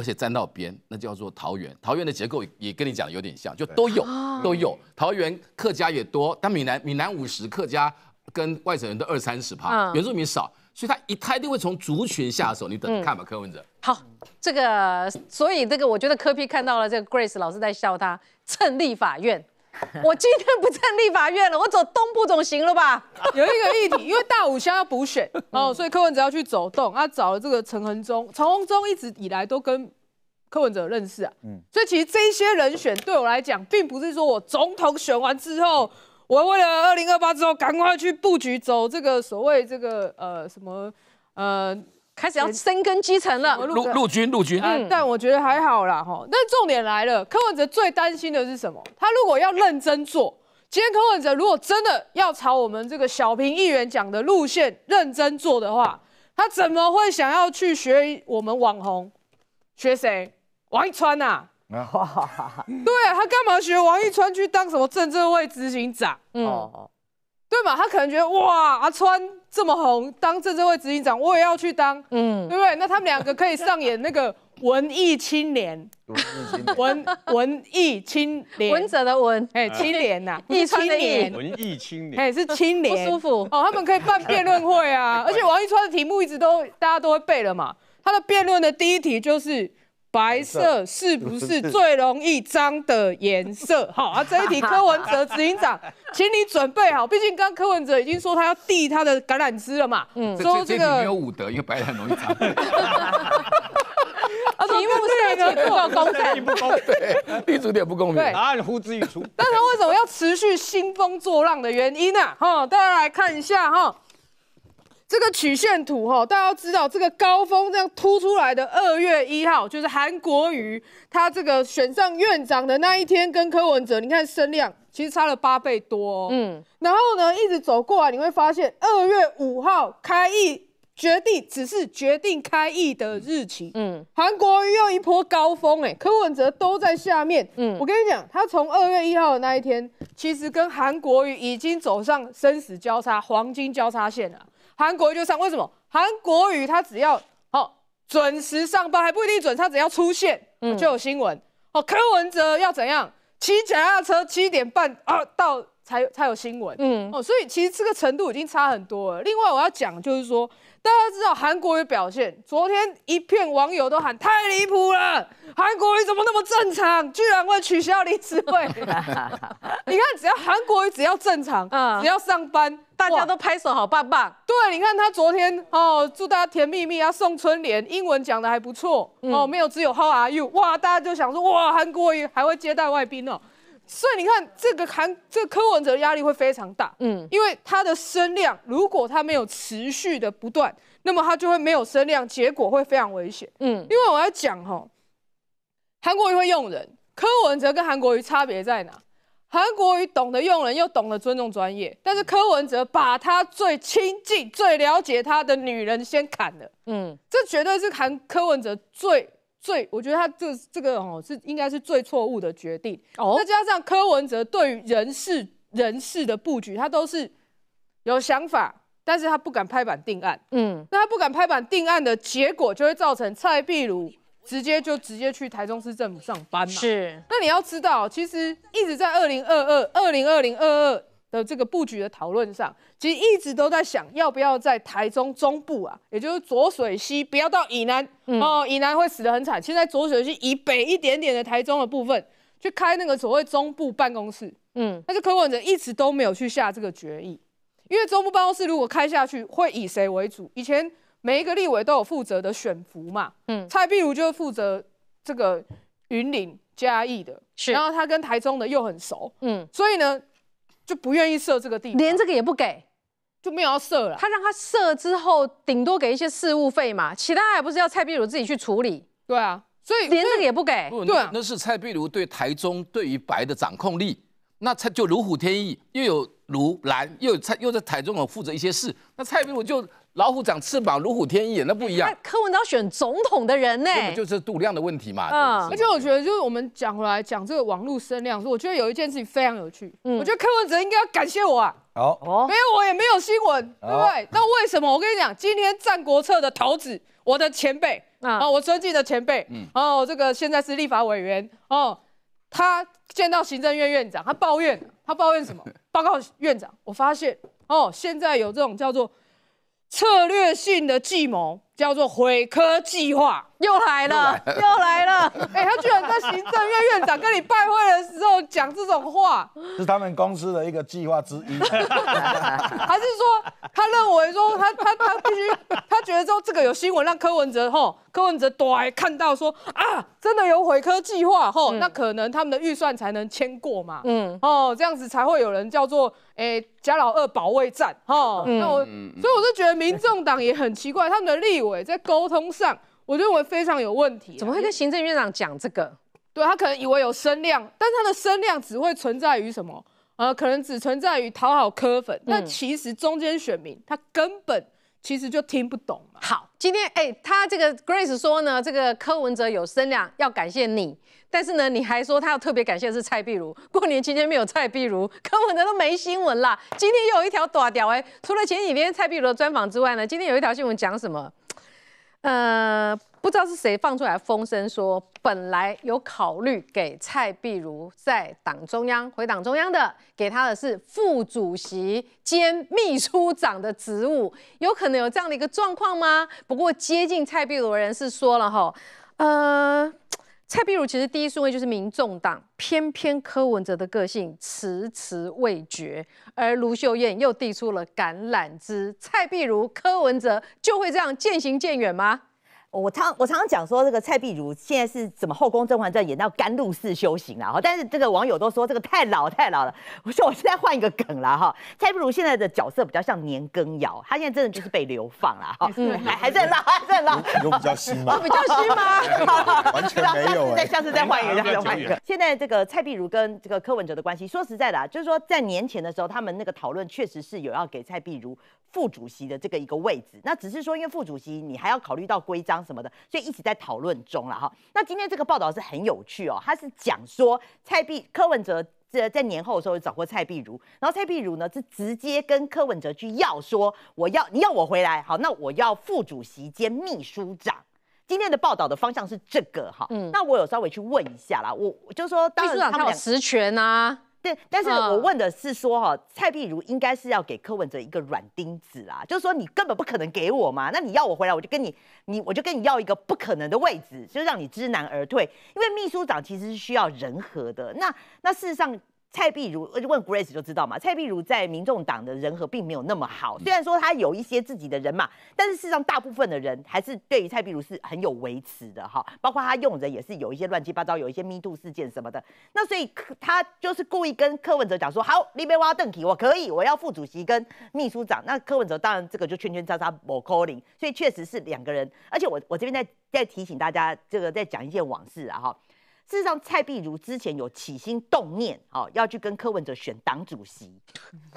I: 而且站到边，那叫做桃园。桃园的结构也跟你讲有点像，就都有都有。桃园客家也多，但闽南闽南五十客家跟外省人都二三十趴，原住民少，所以他一他一定会从族群下手。你等着看吧，柯文哲。好，
A: 这个所以这个我觉得柯皮看到了，这个 Grace 老师在笑他趁立法院。我今天不在立法院了，我走东
E: 部总行了吧？有一个议题，因为大武乡要补选，哦，所以柯文哲要去走动。他找了这个陈恒忠，陈恒忠一直以来都跟柯文哲认识啊，嗯，所以其实这些人选对我来讲，并不是说我总统选完之后，我为了二零二八之后赶快去布局走这个所谓这个呃什么呃。开始要深耕基层了，陆陆军陆军啊，但我觉得还好啦哈。那重点来了，柯文哲最担心的是什么？他如果要认真做，今天柯文哲如果真的要朝我们这个小平议员讲的路线认真做的话，他怎么会想要去学我们网红？学谁？王一川呐？啊哈对，他干嘛学王一川去当什么政治会执行长？哦哦，对嘛？他可能觉得哇，阿川。这么红，当政治会执行长，我也要去当，嗯，对不对？那他们两个可以上演那个 文艺青年，文文艺青，年，文者的文，哎，青年呐，艺 青年，
C: 文艺青
E: 年，哎，是青年不舒服哦，他们可以办辩论会啊，而且王一川的题目一直都大家都会背了嘛，他的辩论的第一题就是。白色是不是最容易脏的颜色？好啊，这一题柯文哲执行长，请你准备好，毕竟刚柯文哲已经说他要递他的橄榄枝了嘛。嗯，说这个没有
I: 伍德，因为白很容易脏。
E: 啊，题目是没错，公平也不
I: 公平，立柱点不公平。答案呼之欲出。
E: 但他为什么要持续兴风作浪的原因呢？哈，大家来看一下哈。这个曲线图哈，大家知道这个高峰这样突出来的二月一号，就是韩国瑜他这个选上院长的那一天，跟柯文哲，你看声量其实差了八倍多。嗯，然后呢，一直走过来你会发现，二月五号开议决定只是决定开议的日期。嗯，韩国瑜又一波高峰哎，柯文哲都在下面。嗯，我跟你讲，他从二月一号的那一天，其实跟韩国瑜已经走上生死交叉黄金交叉线了。韩国就上，为什么？韩国语他只要好准时上班，还不一定准，他只要出现就有新闻。哦，柯文哲要怎样骑脚踏车七点半啊到？才才有新闻，嗯，哦，所以其实这个程度已经差很多了。另外我要讲就是说，大家知道韩国语表现，昨天一片网友都喊太离谱了，韩国语怎么那么正常，居然会取消离职会？你看只要韩国语只要正常，啊，只要上班，大家都拍手好棒棒。对，你看他昨天哦，祝大家甜蜜蜜啊，送春联，英文讲的还不错，哦，没有只有 How are you？哇，大家就想说哇，韩国语还会接待外宾哦。所以你看，这个韩，这个柯文哲压力会非常大，嗯，因为他的声量，如果他没有持续的不断，那么他就会没有声量，结果会非常危险，嗯。因为我要讲哈，韩国瑜会用人，柯文哲跟韩国瑜差别在哪？韩国瑜懂得用人，又懂得尊重专业，但是柯文哲把他最亲近、最了解他的女人先砍了，嗯，这绝对是韩柯文哲最。最，我觉得他这这个哦是应该是最错误的决定哦。再加上柯文哲对于人事人事的布局，他都是有想法，但是他不敢拍板定案。嗯，那他不敢拍板定案的结果，就会造成蔡壁如直接就直接去台中市政府上班嘛？是。那你要知道，其实一直在二零二二、二零二零二二。的这个布局的讨论上，其实一直都在想要不要在台中中部啊，也就是浊水溪不要到以南哦，以南会死得很惨。现在浊水溪以北一点点的台中的部分，去开那个所谓中部办公室，嗯，但是柯文者一直都没有去下这个决议，因为中部办公室如果开下去，会以谁为主？以前每一个立委都有负责的选服嘛，嗯，蔡碧如就是负责这个云林嘉义的，然后他跟台中的又很熟，嗯，所以呢。就不愿意设这个地方，连这个也不给，就没有要射了。他让他射之后，顶多给一些事务费
A: 嘛，其他还不是要蔡壁如自己去处理？对啊，所以连这个也不给。对，
I: 那是蔡壁如对台中对于白的掌控力，那蔡就如虎添翼，又有如蓝，又有蔡又在台中负责一些事，那蔡壁如就。老虎长翅膀，如虎添翼，那不一样。柯文哲选总统的人呢？就是度量的问题嘛。嗯，而
E: 且我觉得，就是我们讲来讲这个网络声量，我觉得有一件事情非常有趣。嗯。我觉得柯文哲应该要感谢我啊。哦。没有我也没有新闻，对不对？那为什么？我跟你讲，今天《战国策》的头子，我的前辈啊，我尊敬的前辈，嗯，哦，这个现在是立法委员，哦，他见到行政院院长，他抱怨，他抱怨什么？报告院长，我发现，哦，现在有这种叫做。策略性的计谋。叫做毁科计划又来了，又来了！哎，他居然在行政院院长跟你拜会的时候讲这种话，
F: 是他们公司的一个计划之一。还
E: 是说他认为说他他他必须，他觉得说这个有新闻让柯文哲吼，柯文哲对哎看到说啊，真的有毁科计划吼，那可能他们的预算才能签过嘛。嗯，哦，这样子才会有人叫做哎，贾老二保卫战哈。那我所以我就觉得民众党也很奇怪，他的利用。在沟通上，我认为非常有问题。怎么会跟行政院长讲这个？对他可能以为有声量，但他的声量只会存在于什么？呃，可能只存在于讨好柯粉。那其实中间选民他根本其实就听不懂嘛。好，今天
A: 哎，他这个 Grace 说呢，这个柯文哲有声量要感谢你，但是呢，你还说他要特别感谢是蔡碧如。过年期间没有蔡碧如，柯文哲都没新闻啦。今天又有一条短屌哎，除了前几天蔡碧如的专访之外呢，今天有一条新闻讲什么？呃，不知道是谁放出来风声说，本来有考虑给蔡壁如在党中央回党中央的，给他的是副主席兼秘书长的职务，有可能有这样的一个状况吗？不过接近蔡壁如的人是说了哈，呃。蔡碧如其实第一顺位就是民众党，偏偏柯文哲的个性迟迟未决，而卢秀燕又递出了橄榄枝，蔡碧如、柯文哲
J: 就会这样渐行渐远吗？我常我常常讲说，这个蔡碧如现在是怎么《后宫甄嬛传》演到甘露寺修行了哈？但是这个网友都说这个太老太老了。我说我现在换一个梗了哈，蔡碧如现在的角色比较像年羹尧，他现在真的就是被流放了哈。还还在老还在老。有比较新吗？比较新吗？我知道，下次再下次再换一个再换一个。现在这个蔡碧如跟这个柯文哲的关系，说实在的啊，就是说在年前的时候，他们那个讨论确实是有要给蔡碧如副主席的这个一个位置。那只是说，因为副主席你还要考虑到规章。什么的，所以一直在讨论中了哈。那今天这个报道是很有趣哦，他是讲说蔡碧柯文哲这在年后的时候找过蔡碧如，然后蔡碧如呢是直接跟柯文哲去要说，我要你要我回来好，那我要副主席兼秘书长。今天的报道的方向是这个哈，嗯，那我有稍微去问一下啦，我就是说当然他有实权啊。但但是我问的是说哈，蔡碧如应该是要给柯文哲一个软钉子啦，就是说你根本不可能给我嘛，那你要我回来，我就跟你，你我就跟你要一个不可能的位置，就让你知难而退，因为秘书长其实是需要人和的，那那事实上。蔡碧如问 Grace 就知道嘛，蔡碧如在民众党的人和并没有那么好，虽然说他有一些自己的人马，但是事实上大部分的人还是对于蔡碧如是很有维持的哈，包括他用人也是有一些乱七八糟，有一些密渡事件什么的，那所以他就是故意跟柯文哲讲说，好，你委挖要邓体，我可以，我要副主席跟秘书长，那柯文哲当然这个就圈圈叉叉不 call i n g 所以确实是两个人，而且我我这边在再提醒大家，这个再讲一件往事啊哈。事实上，蔡壁如之前有起心动念，哦，要去跟柯文哲选党主席，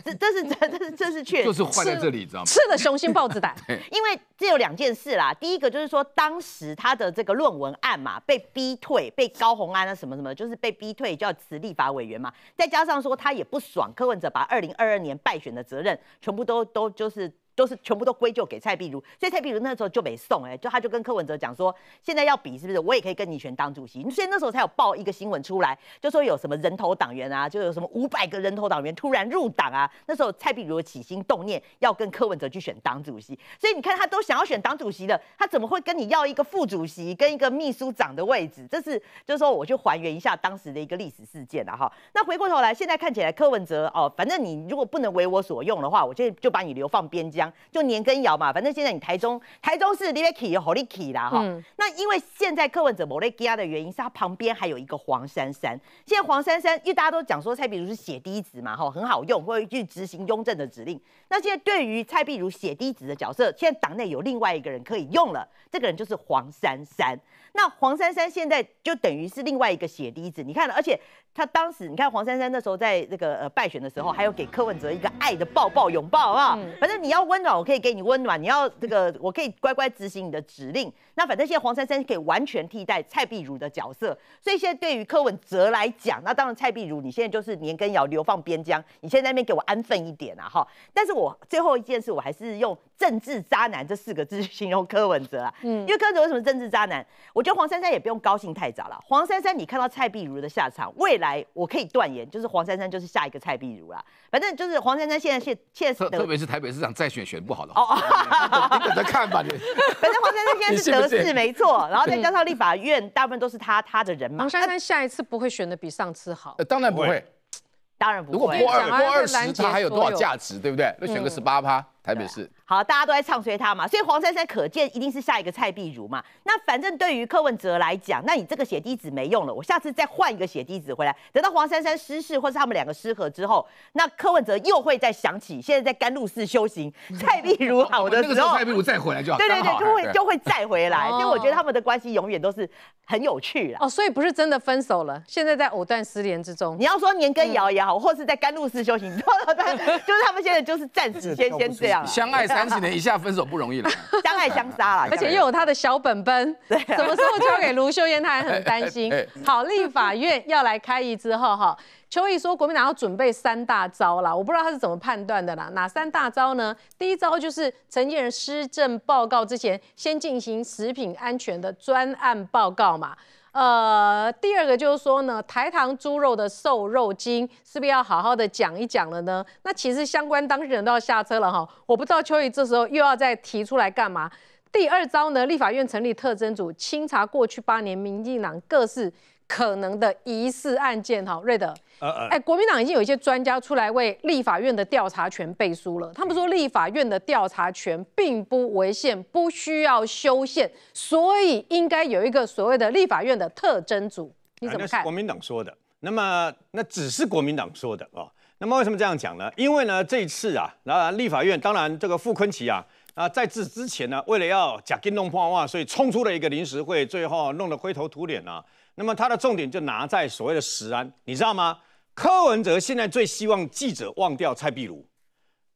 J: 这这是这这是这是确，就是坏在这里，知道吗？吃了雄心豹子胆，因为这有两件事啦。第一个就是说，当时他的这个论文案嘛，被逼退，被高红安啊什么什么，就是被逼退，叫辞立法委员嘛。再加上说他也不爽，柯文哲把二零二二年败选的责任全部都都就是。都是全部都归咎给蔡碧如，所以蔡碧如那时候就没送哎，就他就跟柯文哲讲说，现在要比是不是，我也可以跟你选党主席，所以那时候才有报一个新闻出来，就说有什么人头党员啊，就有什么五百个人头党员突然入党啊，那时候蔡碧如起心动念要跟柯文哲去选党主席，所以你看他都想要选党主席的，他怎么会跟你要一个副主席跟一个秘书长的位置？这是就是说，我去还原一下当时的一个历史事件了哈。那回过头来，现在看起来柯文哲哦，反正你如果不能为我所用的话，我现在就把你流放边疆。就年羹尧嘛，反正现在你台中，台中市 Lucky 又好利 K 啦哈。那因为现在柯文哲莫瑞基亚的原因，是他旁边还有一个黄珊珊。现在黄珊珊，因为大家都讲说蔡碧如是血滴子嘛，哈，很好用，会去执行雍正的指令。那现在对于蔡碧如血滴子的角色，现在党内有另外一个人可以用了，这个人就是黄珊珊。那黄珊珊现在就等于是另外一个血滴子，你看，而且。他当时，你看黄珊珊那时候在那个呃败选的时候，还有给柯文哲一个爱的抱抱拥抱，啊、反正你要温暖，我可以给你温暖；你要这个，我可以乖乖执行你的指令。那反正现在黄珊珊可以完全替代蔡碧如的角色，所以现在对于柯文哲来讲，那当然蔡碧如你现在就是年羹尧流放边疆，你现在那边给我安分一点啊，哈！但是我最后一件事，我还是用政治渣男这四个字 形容柯文哲啊，嗯，因为柯文哲为什么政治渣男？我觉得黄珊珊也不用高兴太早了，黄珊珊你看到蔡碧如的下场，为来，我可以断言，就是黄珊珊就是下一个蔡碧如啦。反正就是黄珊珊现在现现在特别是
I: 台北市长再选选不好的哦，你等着看吧。你。反
J: 正黄珊珊现在是得势没错，然后再加上立法院大部分都是他他的人嘛。黄珊珊下一次不会选的比上次好，呃，当然不会，当然不会。如果过二过二十，他还有多少价值，
I: 对不对？那选个十八趴。台北市，
J: 好，大家都在唱衰他嘛，所以黄珊珊可见一定是下一个蔡碧如嘛。那反正对于柯文哲来讲，那你这个血滴子没用了，我下次再换一个血滴子回来。等到黄珊珊失势，或是他们两个失和之后，那柯文哲又会再想起，现在在甘露寺修行，蔡碧如好的时候，那个蔡碧如再回来就好。对对对，就会就会再回来。所以我觉得他们的关系永远都是很有趣啦。哦，所以不是真的分手了，现在在藕断丝连之中。你要说年羹尧也好，或是在甘露寺修行，就是他们现在就是暂时先先这样。相爱三十年以下
I: 分手不容易了，
J: 相爱相杀了，而且又有他
A: 的小本本，对，什么时候交给卢秀燕，他还很担心。好，立法院要来开议之后，哈，邱毅说国民党要准备三大招啦，我不知道他是怎么判断的啦，哪三大招呢？第一招就是陈建仁施政报告之前，先进行食品安全的专案报告嘛。呃，第二个就是说呢，台糖猪肉的瘦肉精是不是要好好的讲一讲了呢？那其实相关当事人都要下车了哈，我不知道秋怡这时候又要再提出来干嘛？第二招呢，立法院成立特征组，清查过去八年民进党各式可能的疑似案件哈，瑞德。哎，国民党已经有一些专家出来为立法院的调查权背书了。他们说立法院的调查权并不违宪，不需要修宪，所以应该有一个所谓的立法院的特征组。你怎么看？国
B: 民党说的，那么那只是国民党说的哦。那么为什么这样讲呢？因为呢，这一次啊，那立法院当然这个傅坤奇啊，啊，在这之前呢，为了要假金弄破瓦，所以冲出了一个临时会，最后弄得灰头土脸啊。那么他的重点就拿在所谓的十安，你知道吗？柯文哲现在最希望记者忘掉蔡壁如，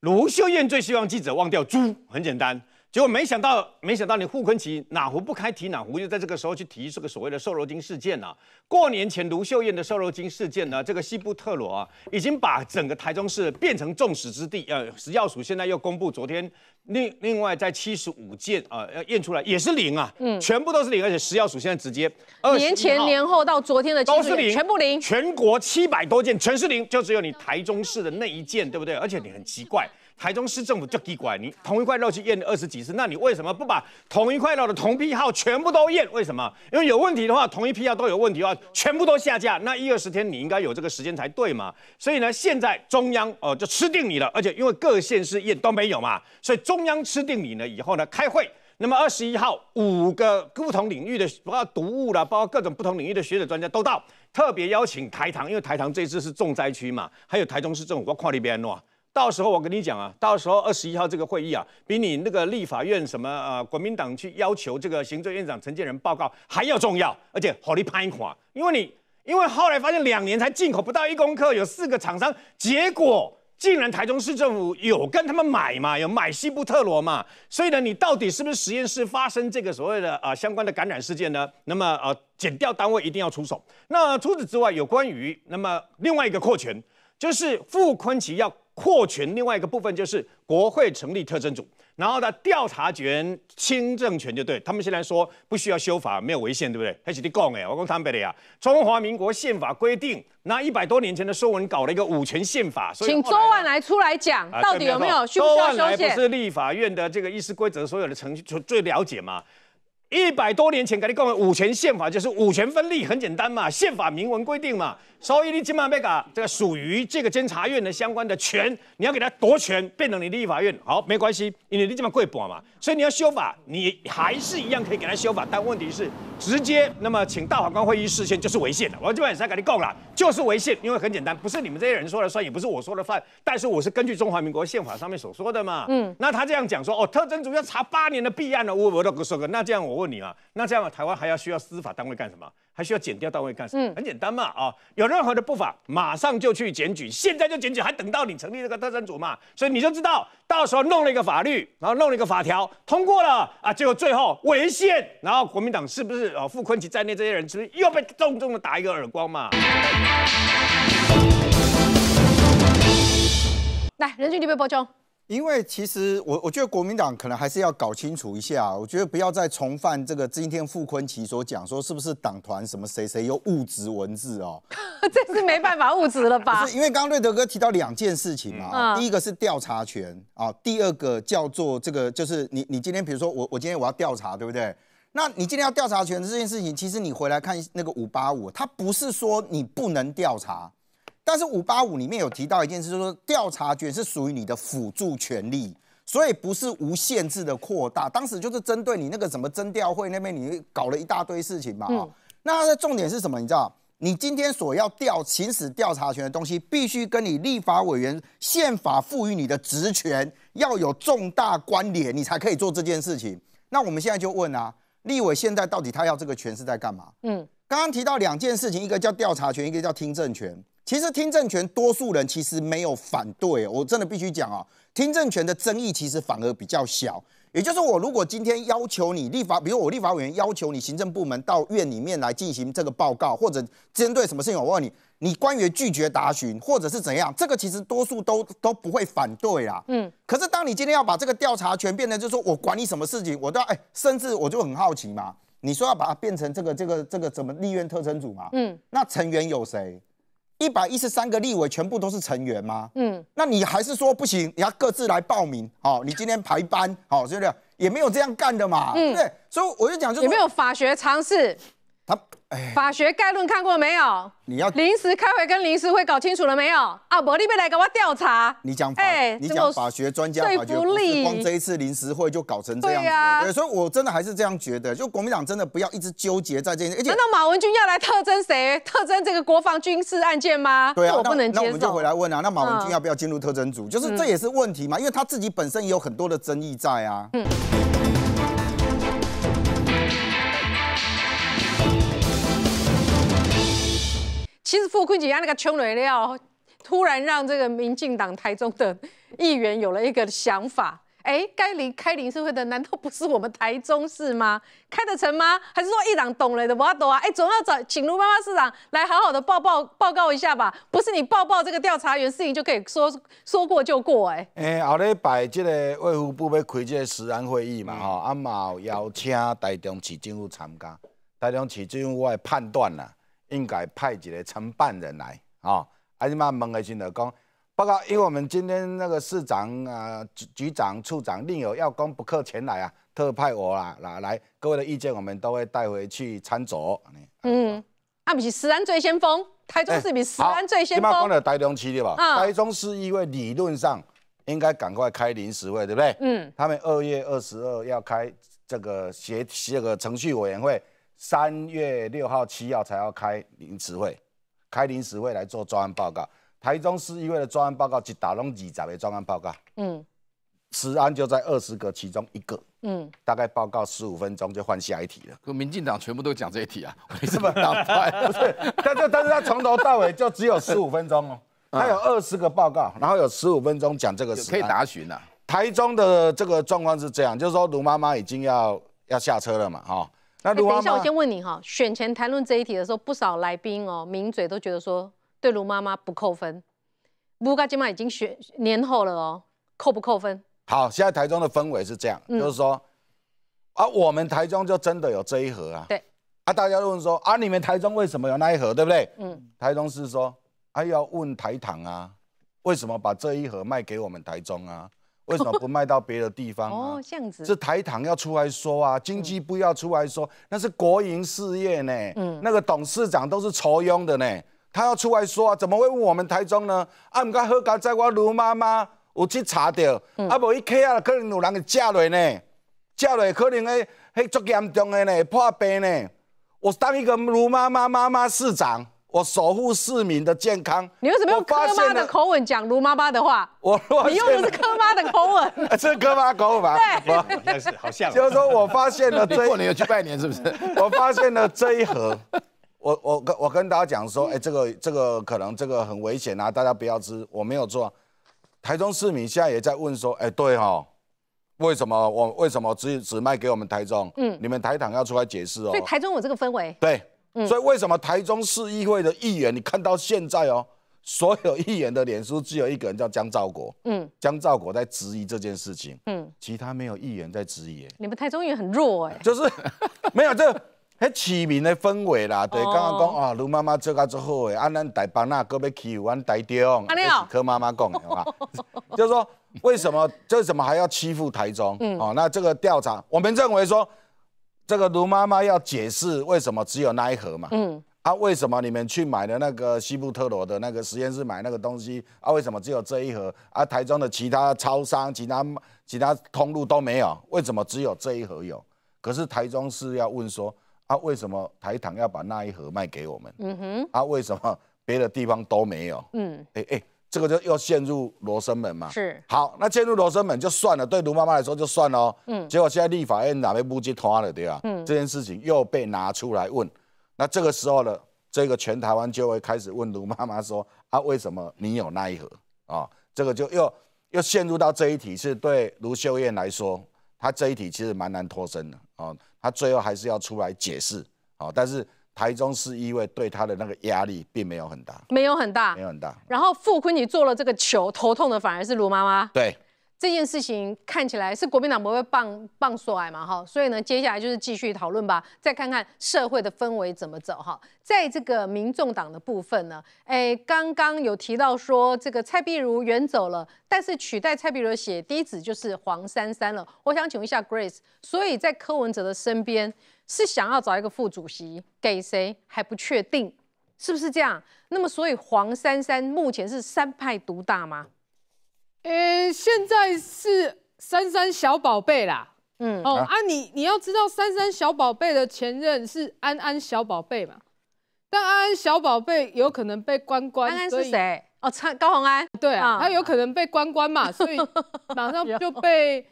B: 卢秀燕最希望记者忘掉朱。很简单。结果没想到，没想到你傅昆奇哪壶不开提哪壶，就在这个时候去提这个所谓的瘦肉精事件啊！过年前卢秀燕的瘦肉精事件呢，这个西部特罗啊，已经把整个台中市变成众矢之的。呃，食药署现在又公布昨天另另外在七十五件啊，要验出来也是零啊，嗯，全部都是零，而且食药署现在直接年前年
A: 后到昨天的都是零，全部零，
B: 全国七百多件全是零，就只有你台中市的那一件，对不对？而且你很奇怪。台中市政府就给怪你，同一块肉去验二十几次，那你为什么不把同一块肉的同批号全部都验？为什么？因为有问题的话，同一批号都有问题的话，全部都下架。那一二十天你应该有这个时间才对嘛。所以呢，现在中央哦就吃定你了，而且因为各县市验都没有嘛，所以中央吃定你了以后呢，开会。那么二十一号五个不同领域的，包括毒物了，包括各种不同领域的学者专家都到，特别邀请台糖，因为台糖这次是重灾区嘛。还有台中市政府，我看了那边喏。到时候我跟你讲啊，到时候二十一号这个会议啊，比你那个立法院什么呃国民党去要求这个行政院长陈建仁报告还要重要，而且火力拍垮，因为你因为后来发现两年才进口不到一公克，有四个厂商，结果竟然台中市政府有跟他们买嘛，有买西部特罗嘛，所以呢，你到底是不是实验室发生这个所谓的啊相关的感染事件呢？那么呃，减掉单位一定要出手。那除此之外，有关于那么另外一个扩权，就是傅昆奇要。扩权另外一个部分就是国会成立特征组，然后呢调查权、轻政权就对他们现在说不需要修法，没有违宪，对不对？还是你讲的，我讲坦白的呀，中华民国宪法规定，那一百多年前的说文搞了一个五权宪法。请周万
A: 来出来讲，到底有没有修法？修宪不是
B: 立法院的这个议事规则，所有的程序最了解嘛？一百多年前，给你讲完五权宪法就是五权分立，很简单嘛，宪法明文规定嘛。所以你今晚别搞这个属于这个监察院的相关的权，你要给他夺权，变成你立法院，好没关系，因为你今晚贵半嘛。所以你要修法，你还是一样可以给他修法。但问题是，直接那么请大法官会议事先就是违宪的。我这边三给你讲了，就是违宪，因为很简单，不是你们这些人说了算，也不是我说了算，但是我是根据中华民国宪法上面所说的嘛。嗯，那他这样讲说，哦，特征组要查八年的弊案了，我我都不说个，那这样我。我问你啊，那这样台湾还要需要司法单位干什么？还需要检调单位干什么？嗯，很简单嘛，啊，有任何的不法，马上就去检举，现在就检举，还等到你成立这个特侦组嘛？所以你就知道，到时候弄了一个法律，然后弄了一个法条，通过了啊，结果最后违宪，然后国民党是不是啊？傅昆萁在内这些人是不是又被重重的打一个耳光嘛？
A: 来，人均地被包中。
C: 因为其实我我觉得国民党可能还是要搞清楚一下，我觉得不要再重犯这个今天傅昆奇所讲说是不是党团什么谁谁有物质文字哦，
A: 这是没办法物质了吧？是，
C: 因为刚刚瑞德哥提到两件事情嘛，第一个是调查权啊，第二个叫做这个就是你你今天比如说我我今天我要调查对不对？那你今天要调查权这件事情，其实你回来看那个五八五，它不是说你不能调查。但是五八五里面有提到一件事，就是说调查权是属于你的辅助权利，所以不是无限制的扩大。当时就是针对你那个什么征调会那边，你搞了一大堆事情嘛。嗯，那重点是什么？你知道，你今天所要调行使调查权的东西，必须跟你立法委员宪法赋予你的职权要有重大关联，你才可以做这件事情。那我们现在就问啊，立委现在到底他要这个权是在干嘛？嗯，刚刚提到两件事情，一个叫调查权，一个叫听证权。其实听证权，多数人其实没有反对，我真的必须讲啊，听证权的争议其实反而比较小。也就是我如果今天要求你立法，比如我立法委员要求你行政部门到院里面来进行这个报告，或者针对什么事情我问你，你官员拒绝答询，或者是怎样，这个其实多数都都不会反对啦。嗯。可是当你今天要把这个调查权变成，就是说我管你什么事情，我都哎，甚至我就很好奇嘛，你说要把它变成这个这个这个怎么立院特征组嘛？嗯。那成员有谁？一百一十三个立委全部都是成员吗？嗯，那你还是说不行，你要各自来报名，好，你今天排班，好，是不是？也没有这样干的嘛，对不对？所以我
A: 就讲，有没有法学常识？他哎，法学概论看过没有？你要临时开会跟临时会搞清楚了没有？啊，伯你贝来给我调查。
C: 你讲哎，你讲法学专家，法学不光这一次临时会就搞成这样子。对啊，所以我真的还是这样觉得，就国民党真的不要一直纠结在这件。而且，
A: 那马文君要来特征谁？特征这个国防军事案件吗？对啊，我不能接受。那我们就回
C: 来问啊，那马文君要不要进入特征组？就是这也是问题嘛，因为他自己本身也有很多的争议在啊。
A: 其实傅昆萁家那个穷瑞料，突然让这个民进党台中的议员有了一个想法，哎，该离开林世会的难道不是我们台中市吗？开得成吗？还是说一党懂了的不要懂啊？哎，总要找请卢妈妈市长来好好的报报报告一下吧，不是你报报这个调查员事情就可以说说过就过哎。
F: 哎，后日摆这个卫护部要开这个十案会议嘛，哈，阿妈邀请台中市政府参加，台中市政府我的判断啦。应该派几个承办人来啊？还是嘛？门个先的工，报告，因为我们今天那个市长啊、局局长、处长另有要工不客前来啊，特派我啊来来，各位的意见我们都会带回去参酌。
A: 嗯，啊不是，十安最先锋，台中市比十安最先锋。啊，台湾光了
F: 台中区对吧？台中市议会理论上应该赶快开临时会，对不对？嗯，他们二月二十二要开这个协这个程序委员会。三月六号、七号才要开临时会，开临时会来做专案报告。台中市议会的专案报告是打拢二十个专案报告，嗯，十案就在二十个其中一个，嗯，大概报告十五分钟就换下一题了。
I: 可民进党全部都讲这一题啊？为什么？
F: 不是，但是但是他从头到尾就只有十五分钟哦。他有二十个报告，然后有十五分钟讲这个事，可以查询啊。台中的这个状况是这样，就是说卢妈妈已经要要下车了嘛，哈。那等一下，我先问
A: 你哈，选前谈论这一题的时候，不少来宾哦，抿嘴都觉得说，对卢妈妈不扣分。卢家今晚已经选年后了哦，扣不扣分？
F: 好，现在台中的氛围是这样，就是说，啊，我们台中就真的有这一盒啊。对。啊，大家问说啊，你们台中为什么有那一盒，对不对？嗯。台中是说，啊，要问台糖啊，为什么把这一盒卖给我们台中啊？为什么不卖到别的地方？哦，这样子，是台糖要出来说啊，经济部要出来说，那是国营事业呢。嗯，那个董事长都是仇庸的呢，他要出来说啊，怎么会问我们台中呢？啊，你刚喝高，在我卢妈妈，我去查掉。啊，我一 K 啊，可能有人会嫁落呢，嫁落可能会很足严重的呢，破病呢。我当一个卢妈妈妈妈市长。我守护市民的健康。你为
A: 什么用科妈的口吻讲卢妈妈的话？
F: 我，你用的是科
A: 妈的口吻。
F: 这是科妈口吻吧？对，好像是好像。就是说我发现了 这。过年有去拜年是不是？我发现了这一盒。我我跟我跟大家讲说，哎，这个这个可能这个很危险啊，大家不要吃。我没有做。台中市民现在也在问说，哎，对哈，为什么我为什么只只卖给我们台中？嗯，你们台糖要出来解释哦。所以台
A: 中有这个氛围。
F: 对。所以为什么台中市议会的议员，你看到现在哦，所有议员的脸书只有一个人叫江兆国，嗯，江兆国在质疑这件事情，嗯，其他没有议员在质疑。
A: 你们台中也很弱哎，
F: 就是 没有这哎起民的氛围啦，对，刚刚讲啊，卢妈妈这个之后，哎，安安带帮那个被欺负，安台中，丢，阿廖科妈妈讲，的话，就是说为什么这怎么还要欺负台中，嗯，哦，那这个调查，我们认为说。这个卢妈妈要解释为什么只有那一盒嘛？嗯，啊，为什么你们去买的那个西部特罗的那个实验室买那个东西？啊，为什么只有这一盒？啊，台中的其他超商、其他其他通路都没有，为什么只有这一盒有？可是台中市要问说，啊，为什么台糖要把那一盒卖给我们？嗯哼，啊，为什么别的地方都没有？嗯，哎哎。这个就又陷入罗生门嘛，是好，那进入罗生门就算了，对卢妈妈来说就算了，哦。嗯，结果现在立法院哪位不接团了，对吧？嗯，这件事情又被拿出来问，那这个时候呢，这个全台湾就会开始问卢妈妈说啊，为什么你有那一盒啊？这个就又又陷入到这一题，是对卢秀燕来说，她这一题其实蛮难脱身的啊，她最后还是要出来解释啊，但是。台中市议会对他的那个压力并没有很大，
A: 没有很大，没有很大。然后傅坤，你做了这个球，头痛的反而是卢妈妈。对。这件事情看起来是国民党不会棒棒衰嘛，哈，所以呢，接下来就是继续讨论吧，再看看社会的氛围怎么走，哈，在这个民众党的部分呢，哎，刚刚有提到说这个蔡碧如远走了，但是取代蔡碧如写第一子就是黄珊珊了，我想请问一下 Grace，所以在柯文哲的身边是想要找一个副主席给谁还不确定，是不是这样？那么
E: 所以黄珊珊目前是三派独大吗？呃，现在是珊珊小宝贝啦。嗯，哦啊，你你要知道珊珊小宝贝的前任是安安小宝贝嘛？但安安小宝贝有可能被关关。安安是谁？哦，参高宏安。对啊，他有可能被关关嘛，所以马上就被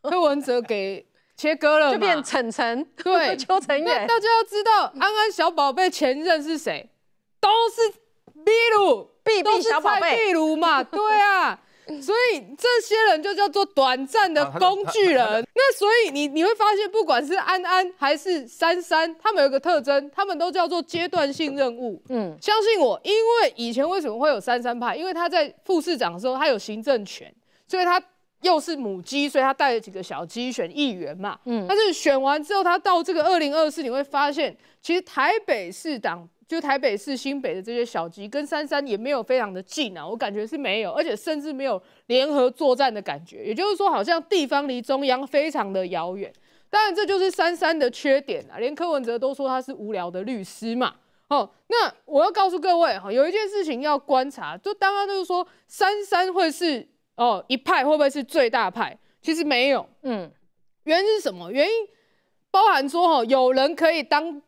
E: 柯文哲给切割了，就变成陈。对，邱成远。大家要知道安安小宝贝前任是谁？都是秘炉，秘 壁小宝贝，壁炉嘛。对啊。所以这些人就叫做短暂的工具人。那所以你你会发现，不管是安安还是珊珊，他们有个特征，他们都叫做阶段性任务。嗯，相信我，因为以前为什么会有珊珊派？因为他在副市长的时候，他有行政权，所以他又是母鸡，所以他带了几个小鸡选议员嘛。嗯，但是选完之后，他到这个二零二四，你会发现，其实台北市长。就台北市新北的这些小鸡跟三三也没有非常的近啊，我感觉是没有，而且甚至没有联合作战的感觉，也就是说，好像地方离中央非常的遥远。当然，这就是三三的缺点啊，连柯文哲都说他是无聊的律师嘛。哦，那我要告诉各位哈，有一件事情要观察，就当然就是说三三会是哦一派，会不会是最大派？其实没有，嗯，原因是什么？原因包含说哈，有人可以当。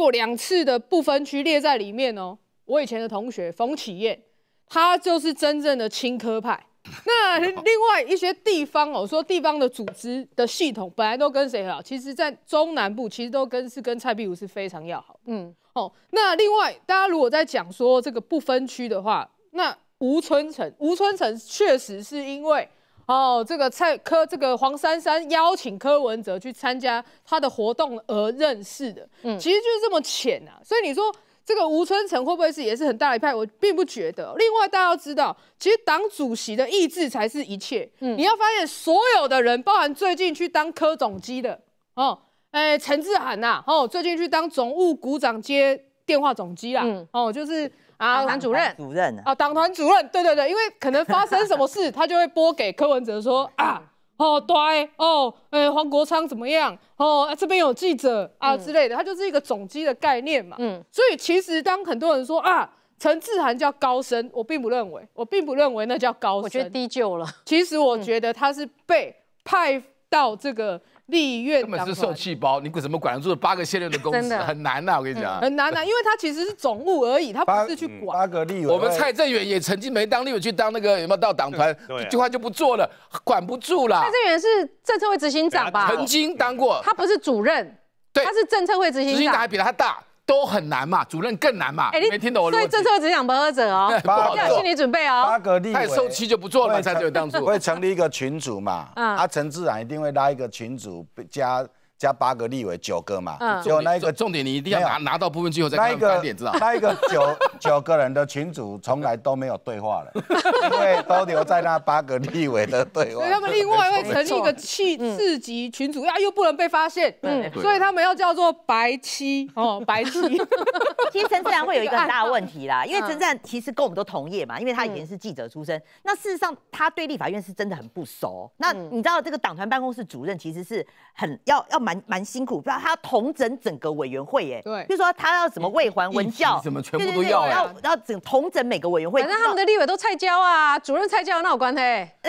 E: 过两次的不分区列在里面哦。我以前的同学冯启燕，他就是真正的青科派。那另外一些地方哦，说地方的组织的系统本来都跟谁很好？其实，在中南部其实都跟是跟蔡壁如是非常要好。嗯，哦，那另外大家如果在讲说这个不分区的话，那吴春城，吴春城确实是因为。哦，这个蔡柯，这个黄珊珊邀请柯文哲去参加他的活动而认识的，嗯，其实就是这么浅啊。所以你说这个吴春城会不会是也是很大一派？我并不觉得。另外，大家要知道，其实党主席的意志才是一切。嗯，你要发现所有的人，包含最近去当科总机的哦，哎，陈志涵呐，哦，最近去当总务股长接电话总机啦，嗯，哦，就是。啊，团主任，主任啊，党团主任，对对对，因为可能发生什么事，他就会拨给柯文哲说啊，哦对，哦，呃，黄国昌怎么样？哦，这边有记者啊之类的，他就是一个总机的概念嘛。嗯，所以其实当很多人说啊，陈志涵叫高升，我并不认为，我并不认为那叫高升，我觉得低就了。其实我觉得他是被派到这个。立院根本是受
I: 气包，你怎么管得住八个现任的公司？很难呐，我跟你讲。很
E: 难呐，因为他其实是总务而已，他不是去管。
I: 八个立委。我们蔡正元也曾经没当立委去当那个有没有到党团？对。句话就不做了，管不住了。蔡正
A: 元是政策会执行长吧？曾经当过。他不是主任。对。他是政策会执行执行长，还比
I: 他大。都很难嘛，主任更难嘛。哎，你没听懂我？所以政策只想
A: 讲不完整哦，要有心理准备哦。八个立太受气就不做了，才只有当初会
I: 成立一个
F: 群组嘛？啊，阿陈自然一定会拉一个群组加。加八个立委九个嘛，就那一个重点你一定要拿拿到部分之后再一个点知道？那一个九九个人的群组从来都没有对话了，对，都留在那八个立委的对话。所以他们另外会成立一个
E: 气刺激群组，啊，又不能被发现，嗯，所以他们要叫
J: 做白
E: 七哦，白七。其实陈自然会有一个很大问
J: 题啦，因为陈自然其实跟我们都同业嘛，因为他以前是记者出身，那事实上他对立法院是真的很不熟。那你知道这个党团办公室主任其实是很要要买。蛮蛮辛苦，不道他要统整整个委员会，哎，对，就说他要什么卫环文教，怎么全部都要？要要整统整每个委员会。反正他
A: 们的立委都菜椒啊，主任菜椒那有关系？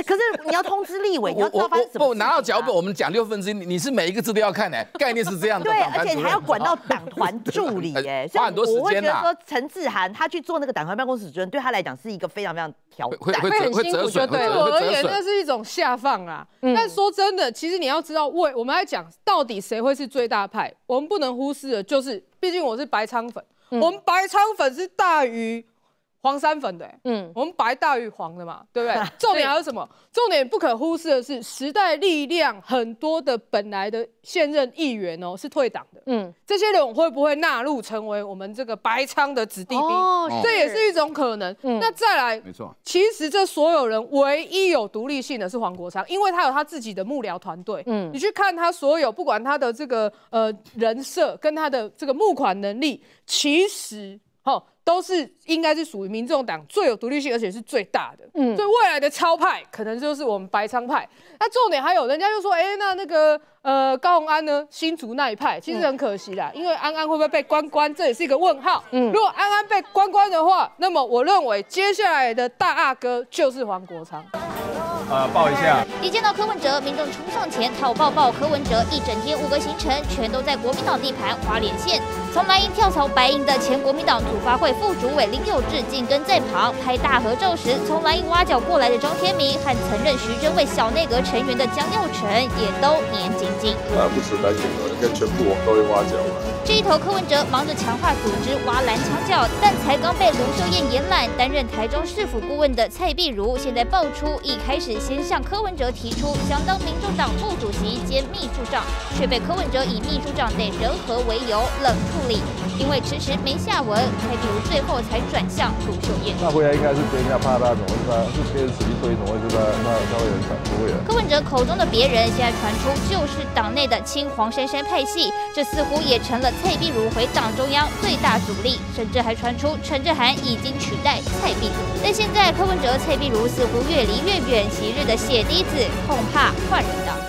I: 可是你要通知立委，你要发生什么？不拿到脚本，我们讲六分之一，你是每一个字都要看的，概念是这样。对，而且还要管到
J: 党团 助理，哎，所以我会觉得说，陈志涵他去做那个党团办公室主任，对他来讲是一个非常非常挑战，会很辛苦。对我而言，那是一种下
E: 放啊。嗯。但说真的，其实你要知道，为我们来讲到底。谁会是最大派？我们不能忽视的，就是毕竟我是白仓粉，我们白仓粉是大于。黄山粉的，嗯，我们白大于黄的嘛，对不对？重点还有什么？重点不可忽视的是，时代力量很多的本来的现任议员哦，是退党的，嗯，这些人会不会纳入成为我们这个白仓的子弟兵？哦，这也是一种可能。那再来，没错，其实这所有人唯一有独立性的是黄国昌，因为他有他自己的幕僚团队。嗯，你去看他所有，不管他的这个呃人设跟他的这个募款能力，其实好。都是应该是属于民众党最有独立性，而且是最大的。嗯，所以未来的超派可能就是我们白仓派。那重点还有，人家就说，哎，那那个呃高鸿安呢，新竹那一派，其实很可惜啦，因为安安会不会被关关，这也是一个问号。嗯，如果安安被关关的话，那么我认为接下来的大阿哥就是黄国昌。
B: 呃，抱一下。
D: 一见到柯文哲，民众冲上前讨抱，抱柯文哲。一整天五个行程，全都在国民党地盘划连线。从蓝营跳槽白营的前国民党土发会副主委林有志紧跟在旁拍大合照时，从蓝营挖角过来的张天明和曾任徐峥为小内阁成员的江耀成也都黏紧紧。
K: 啊，不蓝营应该全部挖角
D: 这一头柯文哲忙着强化组织挖蓝墙角，但才刚被龙秀燕延揽担任台中市府顾问的蔡碧如，现在爆出一开始先向柯文哲提出想当民众党副主席兼秘书长，却被柯文哲以秘书长得人和为由冷。因为迟迟没下文，蔡壁如最后才转向卢
K: 秀燕。那回来应该是人家怕他，怎么会是他？是偏向谁？所以怎么会是他？那才会人不会样。柯
D: 文哲口中的别人，现在传出就是党内的亲黄珊珊派系，这似乎也成了蔡碧如回党中央最大阻力，甚至还传出陈志涵已经取代蔡碧如。但现在柯文哲、蔡碧如似乎越离越远，昔日的血滴子恐怕换人了。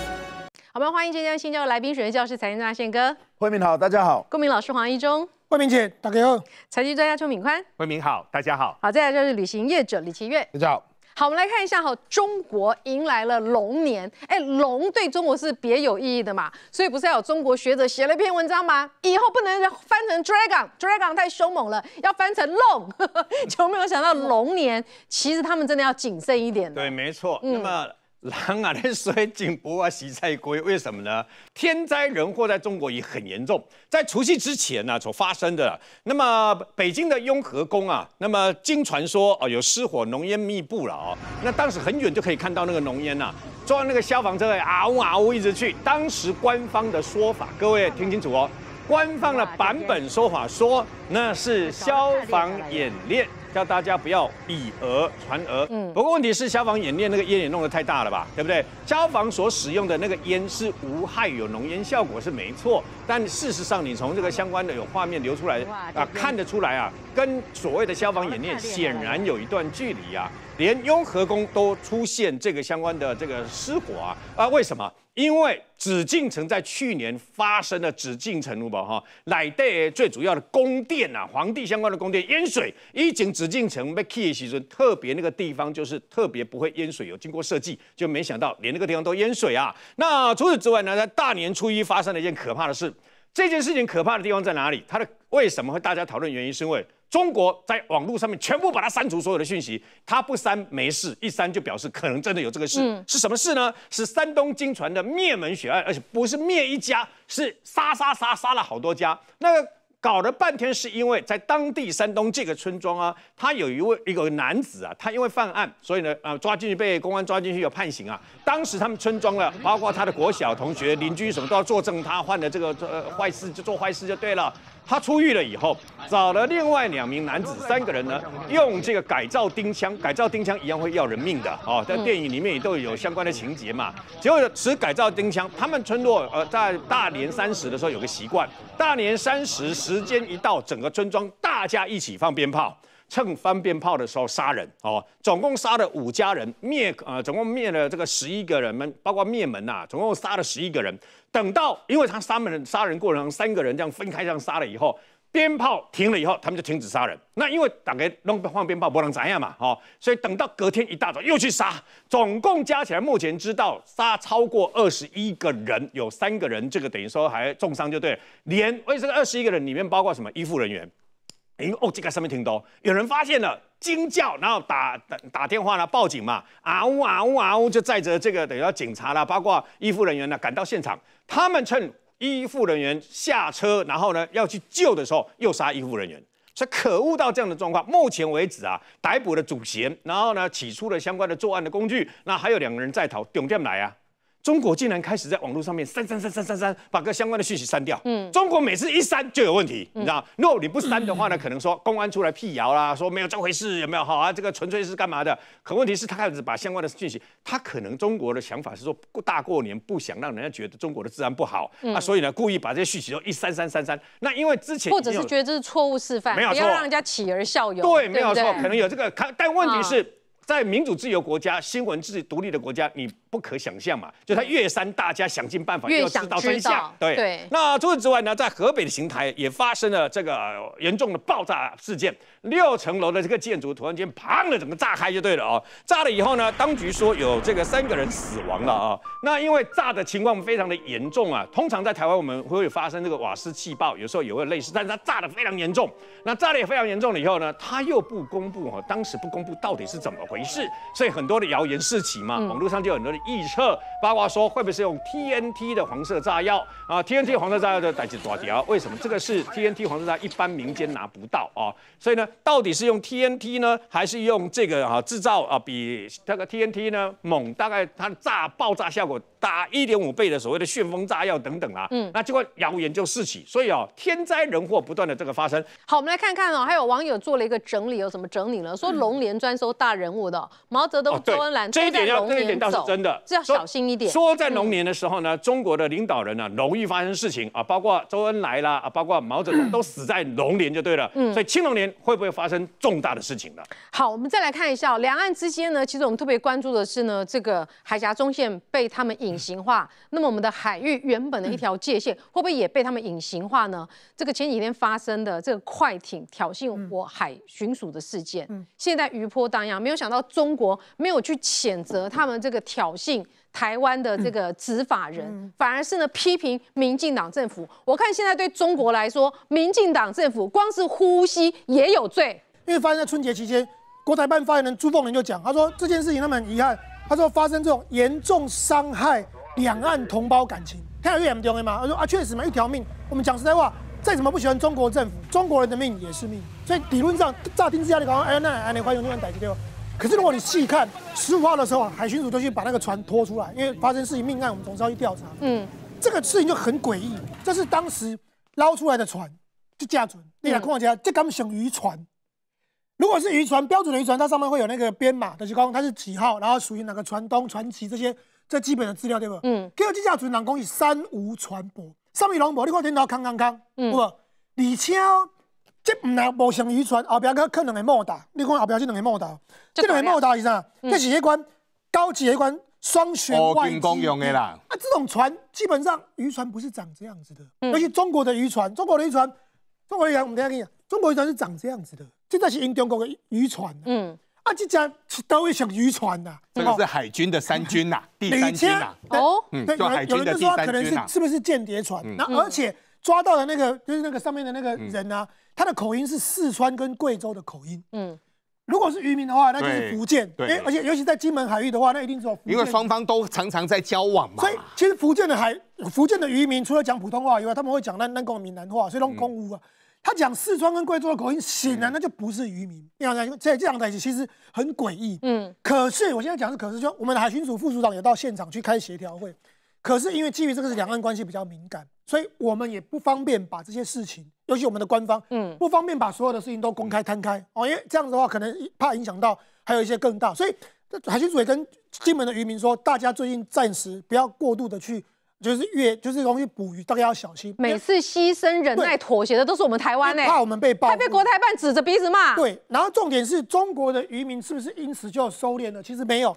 D: 好，欢迎今天新教来宾，学持教是
A: 财经专家宪哥。
H: 惠敏好，大家好。
A: 公民老师黄一中。惠敏姐，大家好。财经专家邱敏宽。
H: 惠敏好，大家
A: 好。好，再来就是旅行业者李奇月，大家好。好，我们来看一下哈，中国迎来了龙年。哎，龙对中国是别有意义的嘛？所以不是要有中国学者写了一篇文章吗？以后不能翻成 dragon，dragon 太凶猛了，要翻成龙。就没有想到龙年，其实他们真的要谨慎一点
B: 对，没错。那么。狼啊，那水井不啊，洗菜龟，为什么呢？天灾人祸在中国也很严重。在除夕之前呢，所发生的，那么北京的雍和宫啊，那么经传说哦，有失火，浓烟密布了哦。那当时很远就可以看到那个浓烟呐，坐那个消防车，啊呜啊呜一直去。当时官方的说法，各位听清楚哦，官方的版本说法说那是消防演练。叫大家不要以讹传讹。嗯，不过问题是消防演练那个烟也弄得太大了吧，对不对？消防所使用的那个烟是无害有浓烟效果是没错，但事实上你从这个相关的有画面流出来啊，看得出来啊，跟所谓的消防演练显然有一段距离啊。连雍和宫都出现这个相关的这个失火啊，啊，为什么？因为紫禁城在去年发生了紫禁城路吧哈，乃对最主要的宫殿呐，皇帝相关的宫殿淹水。以前紫禁城被 k c y s 时，特别那个地方就是特别不会淹水，有经过设计，就没想到连那个地方都淹水啊。那除此之外呢，在大年初一发生了一件可怕的事。这件事情可怕的地方在哪里？它的为什么会大家讨论原因？是因为。中国在网络上面全部把它删除所有的讯息，他不删没事，一删就表示可能真的有这个事。是什么事呢？是山东金传的灭门血案，而且不是灭一家，是杀杀杀杀了好多家。那个搞了半天是因为在当地山东这个村庄啊，他有一位一个男子啊，他因为犯案，所以呢啊抓进去被公安抓进去有判刑啊。当时他们村庄了，包括他的国小同学、邻居什么都要作证，他犯的这个呃坏事就做坏事就对了。他出狱了以后，找了另外两名男子，三个人呢，用这个改造钉枪，改造钉枪一样会要人命的哦。在电影里面也都有相关的情节嘛。结果持改造钉枪，他们村落呃，在大年三十的时候有个习惯，大年三十时间一到，整个村庄大家一起放鞭炮，趁放鞭炮的时候杀人哦，总共杀了五家人灭呃，总共灭了这个十一个人们，包括灭门呐，总共杀了十一个人。等到，因为他杀门杀人过程三个人这样分开这样杀了以后，鞭炮停了以后，他们就停止杀人。那因为打爷弄放鞭炮不能怎样嘛，哦，所以等到隔天一大早又去杀。总共加起来目前知道杀超过二十一个人，有三个人这个等于说还重伤就对。连，为这个二十一个人里面包括什么医护人员？哎，哦，这个上面挺到有人发现了，惊叫，然后打打打电话啦，报警嘛，啊呜啊呜啊呜，就载着这个等于要警察啦，包括医护人员呢，赶到现场。他们趁医护人员下车，然后呢要去救的时候，又杀医护人员，所以可恶到这样的状况。目前为止啊，逮捕了主嫌，然后呢起出了相关的作案的工具，那还有两个人在逃，点进来啊。中国竟然开始在网络上面删删删删删删，把个相关的讯息删掉。嗯，中国每次一删就有问题，你知道如果你不删的话呢，可能说公安出来辟谣啦，说没有这回事，有没有？好啊，这个纯粹是干嘛的？可问题是，他开始把相关的讯息，他可能中国的想法是说，过大过年不想让人家觉得中国的治安不好，啊，所以呢故意把这些讯息都一删删删删。那因为之前或者是觉
A: 得这是错误示范，没有错，不要让人家起而效尤。对，没有错，可能有这
B: 个。但问题是在民主自由国家、新闻自独立的国家，你。不可想象嘛，就他越山，大家想尽办法要知道真相。对对。那除此之外呢，在河北的邢台也发生了这个严重的爆炸事件，六层楼的这个建筑突然间砰的整个炸开就对了哦，炸了以后呢，当局说有这个三个人死亡了啊。那因为炸的情况非常的严重啊，通常在台湾我们会发生这个瓦斯气爆，有时候也会类似，但是它炸的非常严重。那炸的也非常严重了以后呢，他又不公布哈，当时不公布到底是怎么回事，所以很多的谣言四起嘛，网络上就有很多。的。预测八卦说会不会是用 T N T 的黄色炸药啊？T N T 黄色炸药的代指多少？为什么这个是 T N T 黄色炸？一般民间拿不到啊，所以呢，到底是用 T N T 呢，还是用这个啊制造啊？比那个 T N T 呢猛？大概它的炸爆炸效果大一点五倍的所谓的旋风炸药等等啊。嗯，那结果谣言就四起，所以啊，天灾人祸不断的这个发生。
A: 好，我们来看看哦，还有网友做了一个整理，有什么整理呢？说龙年专收大人物的毛泽东、周恩来这一点要，这一点倒是真的。这要小心一点。说在龙年
B: 的时候呢，中国的领导人呢容易发生事情啊，包括周恩来啦，啊，包括毛泽东都死在龙年就对了。嗯，所以青龙年会不会发生重大的事情呢？
A: 好，我们再来看一下两岸之间呢，其实我们特别关注的是呢，这个海峡中线被他们隐形化，那么我们的海域原本的一条界线会不会也被他们隐形化呢？这个前几天发生的这个快艇挑衅我海巡署的事件，现在余波荡漾，没有想到中国没有去谴责他们这个挑。信台湾的这个执法人，反而是呢批评民进党政府。我看现在对中
H: 国来说，民进党政府光是呼吸也有罪。因为发生在春节期间，国台办发言人朱凤莲就讲，他说这件事情他们很遗憾，他说发生这种严重伤害两岸同胞感情，他有冤有仇吗？他说啊确实嘛，一条命。我们讲实在话，再怎么不喜欢中国政府，中国人的命也是命。所以理论上，乍听之下你讲，哎那你内用容，台湾大给掉。可是如果你细看十五号的时候啊，海巡署都去把那个船拖出来，因为发生事情命案，我们总是要去调查。嗯，这个事情就很诡异。这是当时捞出来的船，这架船，那采矿家，这根本像渔船。如果是渔船，标准的渔船，它上面会有那个编码的，就讲它是几号，然后属于哪个船东、船旗这些，这基本的资料对不？嗯，第二架船人工是三无船舶，上面有无？你话听到康康康，嗯，对不？而且。这唔啊不像渔船，后边啊可能系摩打，你看后边这两个摩打，这两个摩打是啥？这是迄款高级迄款双旋挂机，共用的啦。啊，这种船基本上渔船不是长这样子的，而且中国的渔船，中国的渔船，中国渔船我们等下跟你讲，中国渔船是长这样子的，这才是因中国的渔船。嗯，啊这只都会像渔船呐，这个
L: 是海军的三军呐，第三军呐。哦，有人有人就说可能是是不
H: 是间谍船？那而且。抓到的那个就是那个上面的那个人啊，他的口音是四川跟贵州的口音。嗯，如果是渔民的话，那就是福建。对，而且尤其在金门海域的话，那一定是福建。因为双方都常常在交往嘛。所以其实福建的海，福建的渔民除了讲普通话以外，他们会讲那那个闽南话，所以拢公屋啊。他讲四川跟贵州的口音，显然那就不是渔民。你看在这这样在一起，其实很诡异。嗯，可是我现在讲是可是说，我们的海巡署副署长也到现场去开协调会，可是因为基于这个是两岸关系比较敏感。所以我们也不方便把这些事情，尤其我们的官方，嗯，不方便把所有的事情都公开摊开哦，因为这样子的话，可能怕影响到还有一些更大。所以海巡署也跟金门的渔民说，大家最近暂时不要过度的去，就是越就是容易捕鱼，大家要小心。每次
A: 牺牲忍耐妥协的都是我们台湾，呢，怕我们被爆，还被国台办指着鼻子骂。对，
H: 然后重点是中国的渔民是不是因此就收敛了？其实没有，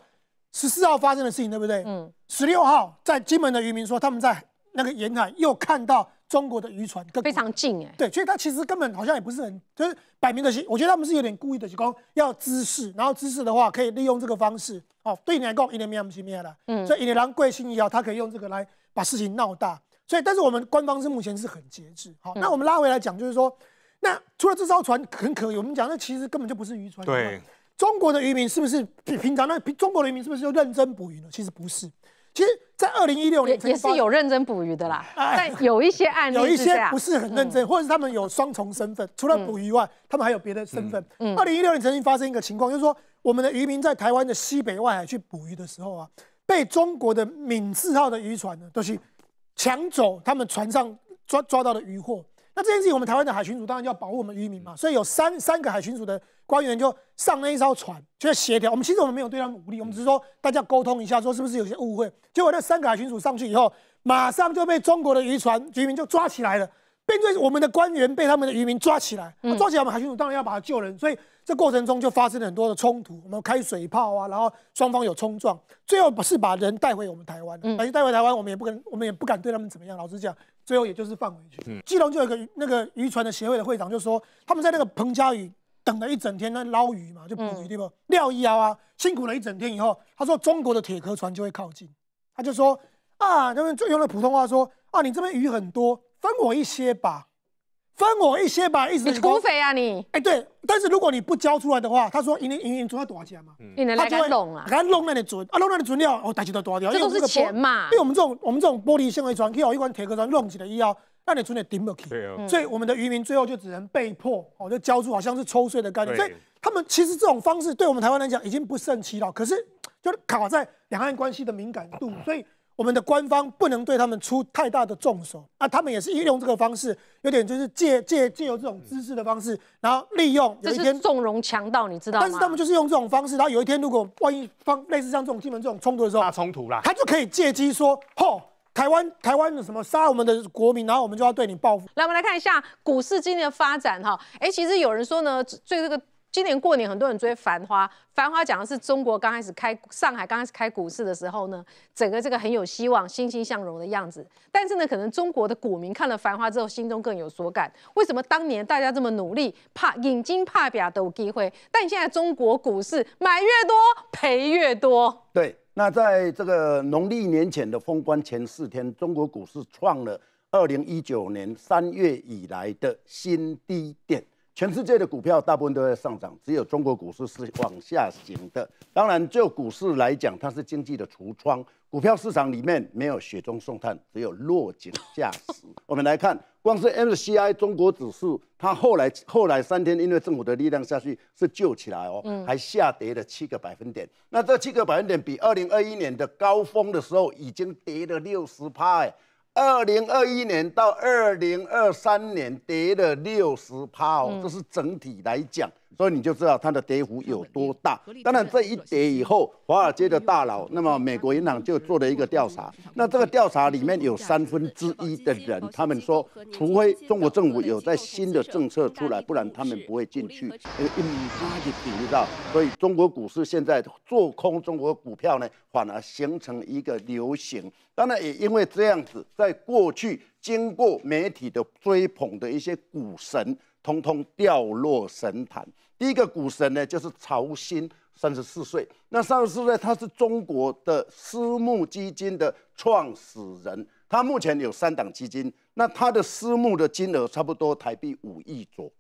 H: 十四号发生的事情对不对？嗯，十六号在金门的渔民说他们在。那个沿海又看到中国的渔船，非常近哎，对，所以他其实根本好像也不是很，就是摆明的心，我觉得他们是有点故意的，就讲要滋事，然后滋事的话可以利用这个方式，哦，对你来讲一两米我们去了，嗯，所以伊朗贵姓也好，他可以用这个来把事情闹大，所以但是我们官方是目前是很节制，好，那我们拉回来讲就是说，那除了这艘船很可疑，我们讲那其实根本就不是渔船，对，中国的渔民是不是平常那中国渔民是不是就认真捕鱼了？其实不是。其实，在二零一六年也是有认真捕鱼的啦，但有一些
A: 案例，有一些不是
H: 很认真，或者是他们有双重身份，除了捕鱼外，他们还有别的身份。嗯，二零一六年曾经发生一个情况，就是说我们的渔民在台湾的西北外海去捕鱼的时候啊，被中国的闽字号的渔船呢，都是抢走他们船上抓抓到的渔获。那这件事情，我们台湾的海巡署当然要保护我们渔民嘛，所以有三三个海巡署的官员就上那一艘船，就要协调。我们其实我们没有对他们武力，我们只是说大家沟通一下，说是不是有些误会。结果那三个海巡署上去以后，马上就被中国的渔船渔民就抓起来了，并且我们的官员被他们的渔民抓起来。抓起来，我们海巡署当然要把他救人，所以这过程中就发生了很多的冲突，我们开水炮啊，然后双方有冲撞，最后不是把人带回我们台湾，把人带回台湾，我们也不敢，我们也不敢对他们怎么样。老实讲。最后也就是放回去。基隆就有一个那个渔船的协会的会长就说，他们在那个彭佳屿等了一整天，那捞鱼嘛，就捕鱼对不？钓一捞啊，辛苦了一整天以后，他说中国的铁壳船就会靠近。他就说啊，他们就用了普通话说啊，你这边鱼很多，分我一些吧。分我一些吧，一直你不肥啊你？哎，对，但是如果你不交出来的话，他说银银银砖要多少钱嘛？他就会弄啊？他弄那里砖，啊弄那里砖料，哦，大家都多掉。这都是钱嘛？因为我们这种我们这种玻璃纤维砖，跟我们一罐铁壳砖弄起来一样，那你砖料顶不起。对啊。所以我们的渔民最后就只能被迫，哦就交出，好像是抽税的概念。所以他们其实这种方式对我们台湾来讲已经不胜其扰，可是就卡在两岸关系的敏感度，所以。我们的官方不能对他们出太大的重手，啊，他们也是利用这个方式，有点就是借借借由这种姿势的方式，然后利用。有一天纵容强盗，你知道吗？但是他们就是用这种方式，然后有一天如果万一方类似像这种进门这种冲突的时候，大冲突啦，他就可以借机说，吼，台湾台湾的什么杀我们的国民，然后我们就要对你报复。
A: 来，我们来看一下股市今年的发展哈，哎，其实有人说呢，最这个。今年过年，很多人追《繁花》。《繁花》讲的是中国刚开始开上海刚开始开股市的时候呢，整个这个很有希望、欣欣向荣的样子。但是呢，可能中国的股民看了《繁花》之后，心中更有所感。为什么当年大家这么努力，怕引金怕表都有机会？但现在中国股市买越多赔越多。
G: 对，那在这个农历年前的封关前四天，中国股市创了二零一九年三月以来的新低点。全世界的股票大部分都在上涨，只有中国股市是往下行的。当然，就股市来讲，它是经济的橱窗。股票市场里面没有雪中送炭，只有落井下石。我们来看，光是 M C I 中国指数，它后来后来三天因为政府的力量下去是救起来哦，还下跌了七个百分点。那这七个百分点比二零二一年的高峰的时候已经跌了六十趴哎。二零二一年到二零二三年跌了六十趴哦，这是整体来讲。所以你就知道它的跌幅有多大。当然，这一跌以后，华尔街的大佬，那么美国银行就做了一个调查。那这个调查里面有三分之一的人，他们说，除非中国政府有在新的政策出来，不然他们不会进去。嗯，他也提到，所以中国股市现在做空中国股票呢，反而形成一个流行。当然，也因为这样子，在过去经过媒体的追捧的一些股神，通通掉落神坛。第一个股神呢，就是曹鑫，三十四岁。那三十四岁，他是中国的私募基金的创始人。他目前有三档基金，那他的私募的金额差不多台币五亿左，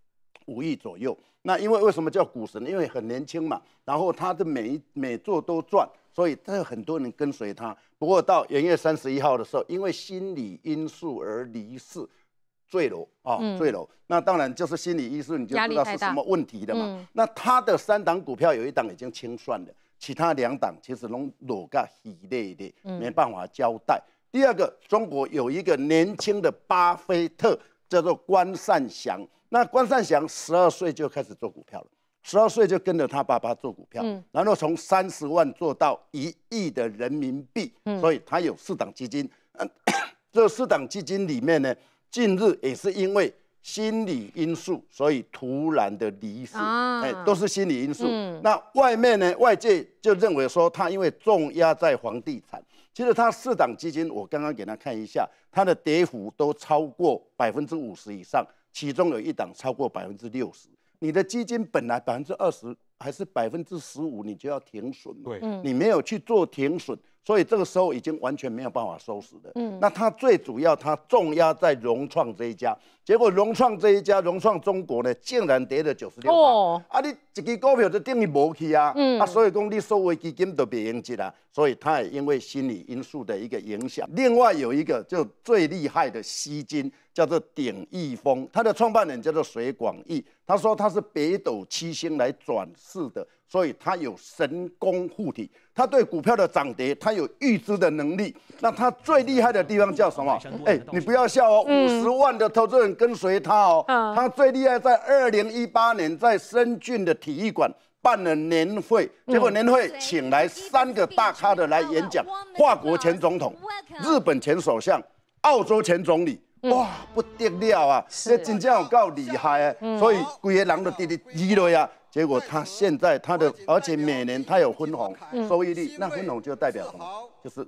G: 五亿左右。那因为为什么叫股神？因为很年轻嘛。然后他的每一每座都赚，所以他有很多人跟随他。不过到元月三十一号的时候，因为心理因素而离世。坠楼啊，坠楼，那当然就是心理医素，你就知道是什么问题的嘛。那他的三档股票有一档已经清算了，其他两档其实拢裸个系列的，没办法交代。第二个，中国有一个年轻的巴菲特，叫做关善祥。那关善祥十二岁就开始做股票了，十二岁就跟着他爸爸做股票，然后从三十万做到一亿的人民币，所以他有四档基金。这四档基金里面呢？近日也是因为心理因素，所以突然的离世，哎，都是心理因素。那外面呢？外界就认为说他因为重压在房地产。其实他四档基金，我刚刚给他看一下，他的跌幅都超过百分之五十以上，其中有一档超过百分之六十。你的基金本来百分之二十还是百分之十五，你就要停损。对，你没有去做停损。所以这个时候已经完全没有办法收拾的。嗯，那它最主要，它重压在融创这一家。结果融创这一家，融创中国呢，竟然跌了九十六块。哦，啊，你一支股票就等于无去啊。嗯。啊，所以讲你所为基金都别赢去了。所以他也因为心理因素的一个影响。另外有一个就最厉害的基金叫做鼎益丰，他的创办人叫做水广义。他说他是北斗七星来转世的，所以他有神功护体。他对股票的涨跌，他有预知的能力。那他最厉害的地方叫什么？哎，你不要笑哦，五十万的投资人。跟随他哦，他最厉害在二零一八年在深圳的体育馆办了年会，结果年会请来三个大咖的来演讲，法国前总统、日本前首相、澳洲前总理，哇，不得了啊！这真正恩够厉害，所以鬼些人都滴滴低了呀。结果他现在他的，而且每年他有分红，收益率，那分红就代表什么？就是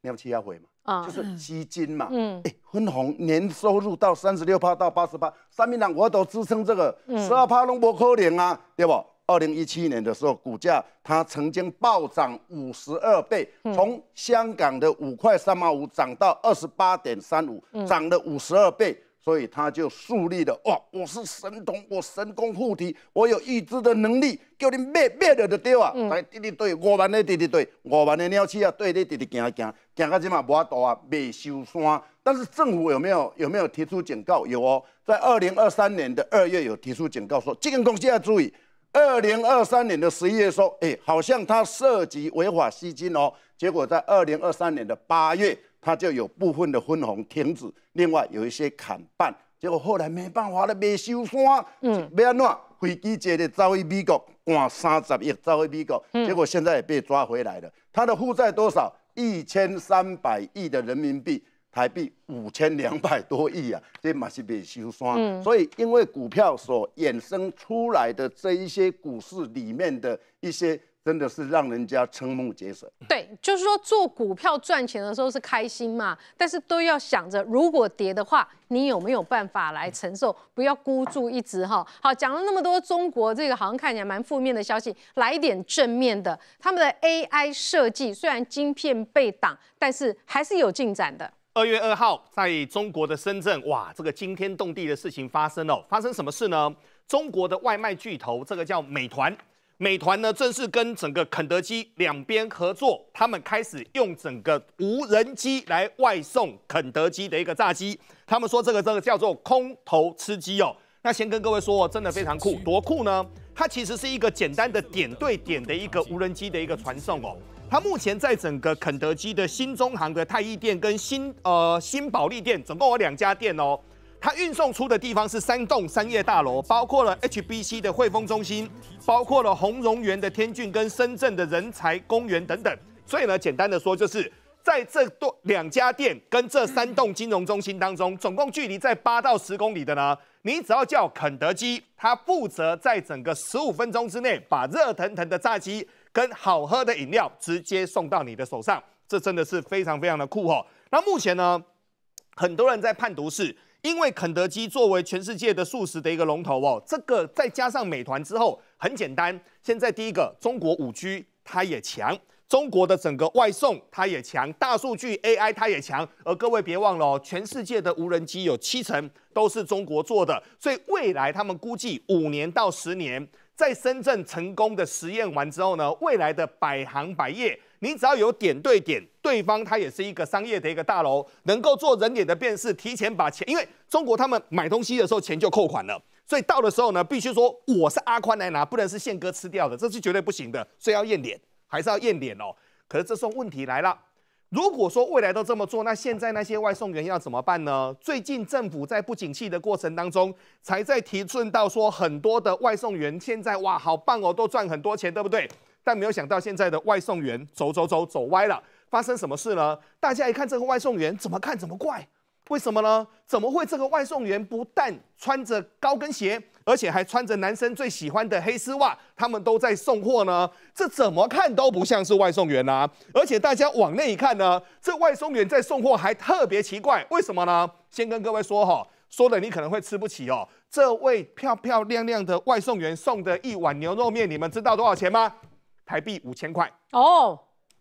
G: 你要去开会嘛。就是基金嘛，哎，分红年收入到三十六趴到八十八，三民党我都支撑这个，十二趴拢不可怜啊，对不？二零一七年的时候，股价它曾经暴涨五十二倍，从香港的五块三毛五涨到二十八点三五，涨了五十二倍。所以他就树立了哇，我是神童，我神功护体，我有预知的能力，叫你灭灭了的丢啊！对对对，我们的对对对，我们的鸟气啊，对对对，行行行，行到这嘛，无大啊，未收山。但是政府有没有有没有提出警告？有哦，在二零二三年的二月有提出警告，说这个东西要注意。二零二三年的十一月说，哎，好像他涉及违法吸金哦。结果在二零二三年的八月。他就有部分的分红停止，另外有一些砍半，结果后来没办法了，没收山，嗯，要安怎？飞机接的走回美国，管三十亿，走回美国，结果现在也被抓回来了。他的负债多少？一千三百亿的人民币，台币五千两百多亿啊，这嘛是卖烧山。所以因为股票所衍生出来的这一些股市里面的一些。真的是让人家瞠目结舌。
A: 对，就是说做股票赚钱的时候是开心嘛，但是都要想着如果跌的话，你有没有办法来承受？不要孤注一掷哈。好，讲了那么多中国这个好像看起来蛮负面的消息，来一点正面的。他们的 AI 设计虽然晶片被挡，但是还是有进展的。
L: 二月二号在中国的深圳，哇，这个惊天动地的事情发生了。发生什么事呢？中国的外卖巨头，这个叫美团。美团呢，正式跟整个肯德基两边合作，他们开始用整个无人机来外送肯德基的一个炸鸡。他们说这个这个叫做空投吃鸡哦。那先跟各位说，真的非常酷，多酷呢？它其实是一个简单的点对点的一个无人机的一个传送哦。它目前在整个肯德基的新中行的太乙店跟新呃新保利店，总共有两家店哦。它运送出的地方是三栋商业大楼，包括了 HBC 的汇丰中心，包括了鸿荣园的天骏跟深圳的人才公园等等。所以呢，简单的说，就是在这多两家店跟这三栋金融中心当中，总共距离在八到十公里的呢，你只要叫肯德基，它负责在整个十五分钟之内把热腾腾的炸鸡跟好喝的饮料直接送到你的手上，这真的是非常非常的酷哦。那目前呢，很多人在判读是。因为肯德基作为全世界的素食的一个龙头哦，这个再加上美团之后，很简单。现在第一个，中国五 G 它也强，中国的整个外送它也强，大数据 AI 它也强。而各位别忘了哦，全世界的无人机有七成都是中国做的，所以未来他们估计五年到十年，在深圳成功的实验完之后呢，未来的百行百业。你只要有点对点，对方他也是一个商业的一个大楼，能够做人脸的辨识，提前把钱，因为中国他们买东西的时候钱就扣款了，所以到的时候呢，必须说我是阿宽来拿，不能是宪哥吃掉的，这是绝对不行的，所以要验脸，还是要验脸哦。可是这时候问题来了，如果说未来都这么做，那现在那些外送员要怎么办呢？最近政府在不景气的过程当中，才在提讯到说很多的外送员现在哇好棒哦，都赚很多钱，对不对？但没有想到，现在的外送员走走走走歪了，发生什么事呢？大家一看这个外送员，怎么看怎么怪，为什么呢？怎么会这个外送员不但穿着高跟鞋，而且还穿着男生最喜欢的黑丝袜？他们都在送货呢，这怎么看都不像是外送员呐！而且大家往内一看呢，这外送员在送货还特别奇怪，为什么呢？先跟各位说哈，说的你可能会吃不起哦。这位漂漂亮亮的外送员送的一碗牛肉面，你们知道多少钱吗？台币五千块哦，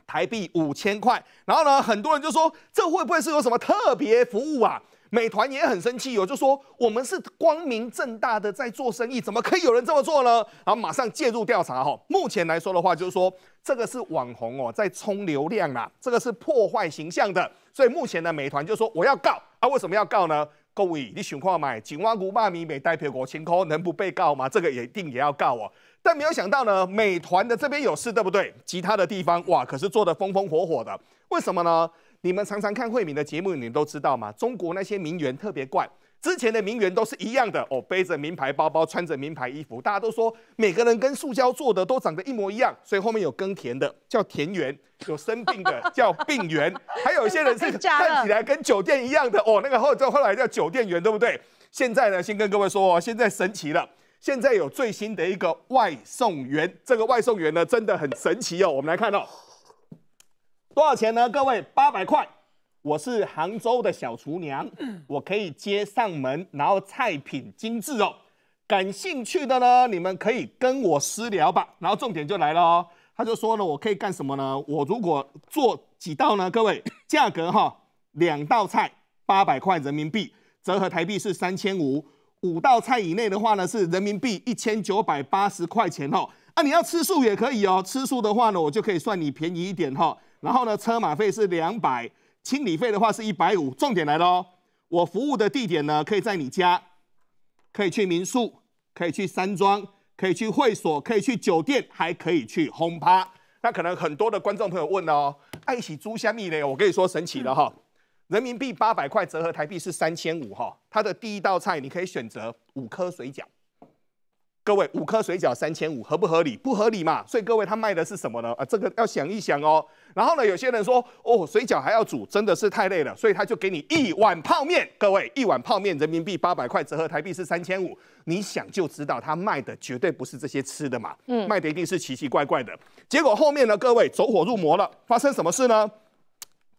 L: 台币五千块，然后呢，很多人就说这会不会是有什么特别服务啊？美团也很生气哦，就说我们是光明正大的在做生意，怎么可以有人这么做呢？然后马上介入调查哈。目前来说的话，就是说这个是网红哦在冲流量啊，这个是破坏形象的，所以目前呢，美团就说我要告啊。为什么要告呢？各位，你喜欢买，井蛙谷骂米美代票五千块，能不被告吗？这个也一定也要告哦。但没有想到呢，美团的这边有事，对不对？其他的地方哇，可是做的风风火火的，为什么呢？你们常常看慧敏的节目，你们都知道吗？中国那些名媛特别怪，之前的名媛都是一样的哦，背着名牌包包，穿着名牌衣服，大家都说每个人跟塑胶做的都长得一模一样。所以后面有耕田的叫田园，有生病的 叫病员，还有一些人是 看起来跟酒店一样的哦，那个后就后来叫酒店员，对不对？现在呢，先跟各位说哦，现在神奇了。现在有最新的一个外送员，这个外送员呢真的很神奇哦。我们来看哦、多少钱呢？各位八百块。我是杭州的小厨娘，我可以接上门，然后菜品精致哦。感兴趣的呢，你们可以跟我私聊吧。然后重点就来了哦，他就说呢，我可以干什么呢？我如果做几道呢？各位价格哈，两道菜八百块人民币，折合台币是三千五。五道菜以内的话呢，是人民币一千九百八十块钱哈。啊，你要吃素也可以哦。吃素的话呢，我就可以算你便宜一点哈。然后呢，车马费是两百，清理费的话是一百五。重点来了哦，我服务的地点呢，可以在你家，可以去民宿，可以去山庄，可以去会所，可以去酒店，还可以去轰趴。那可能很多的观众朋友问了哦，爱喜猪香秘呢？我跟你说，神奇的哈。人民币八百块折合台币是三千五哈，它的第一道菜你可以选择五颗水饺，各位五颗水饺三千五合不合理？不合理嘛，所以各位他卖的是什么呢？啊，这个要想一想哦。然后呢，有些人说哦，水饺还要煮，真的是太累了，所以他就给你一碗泡面。各位一碗泡面人民币八百块折合台币是三千五，你想就知道他卖的绝对不是这些吃的嘛，嗯，卖的一定是奇奇怪怪的。结果后面呢，各位走火入魔了，发生什么事呢？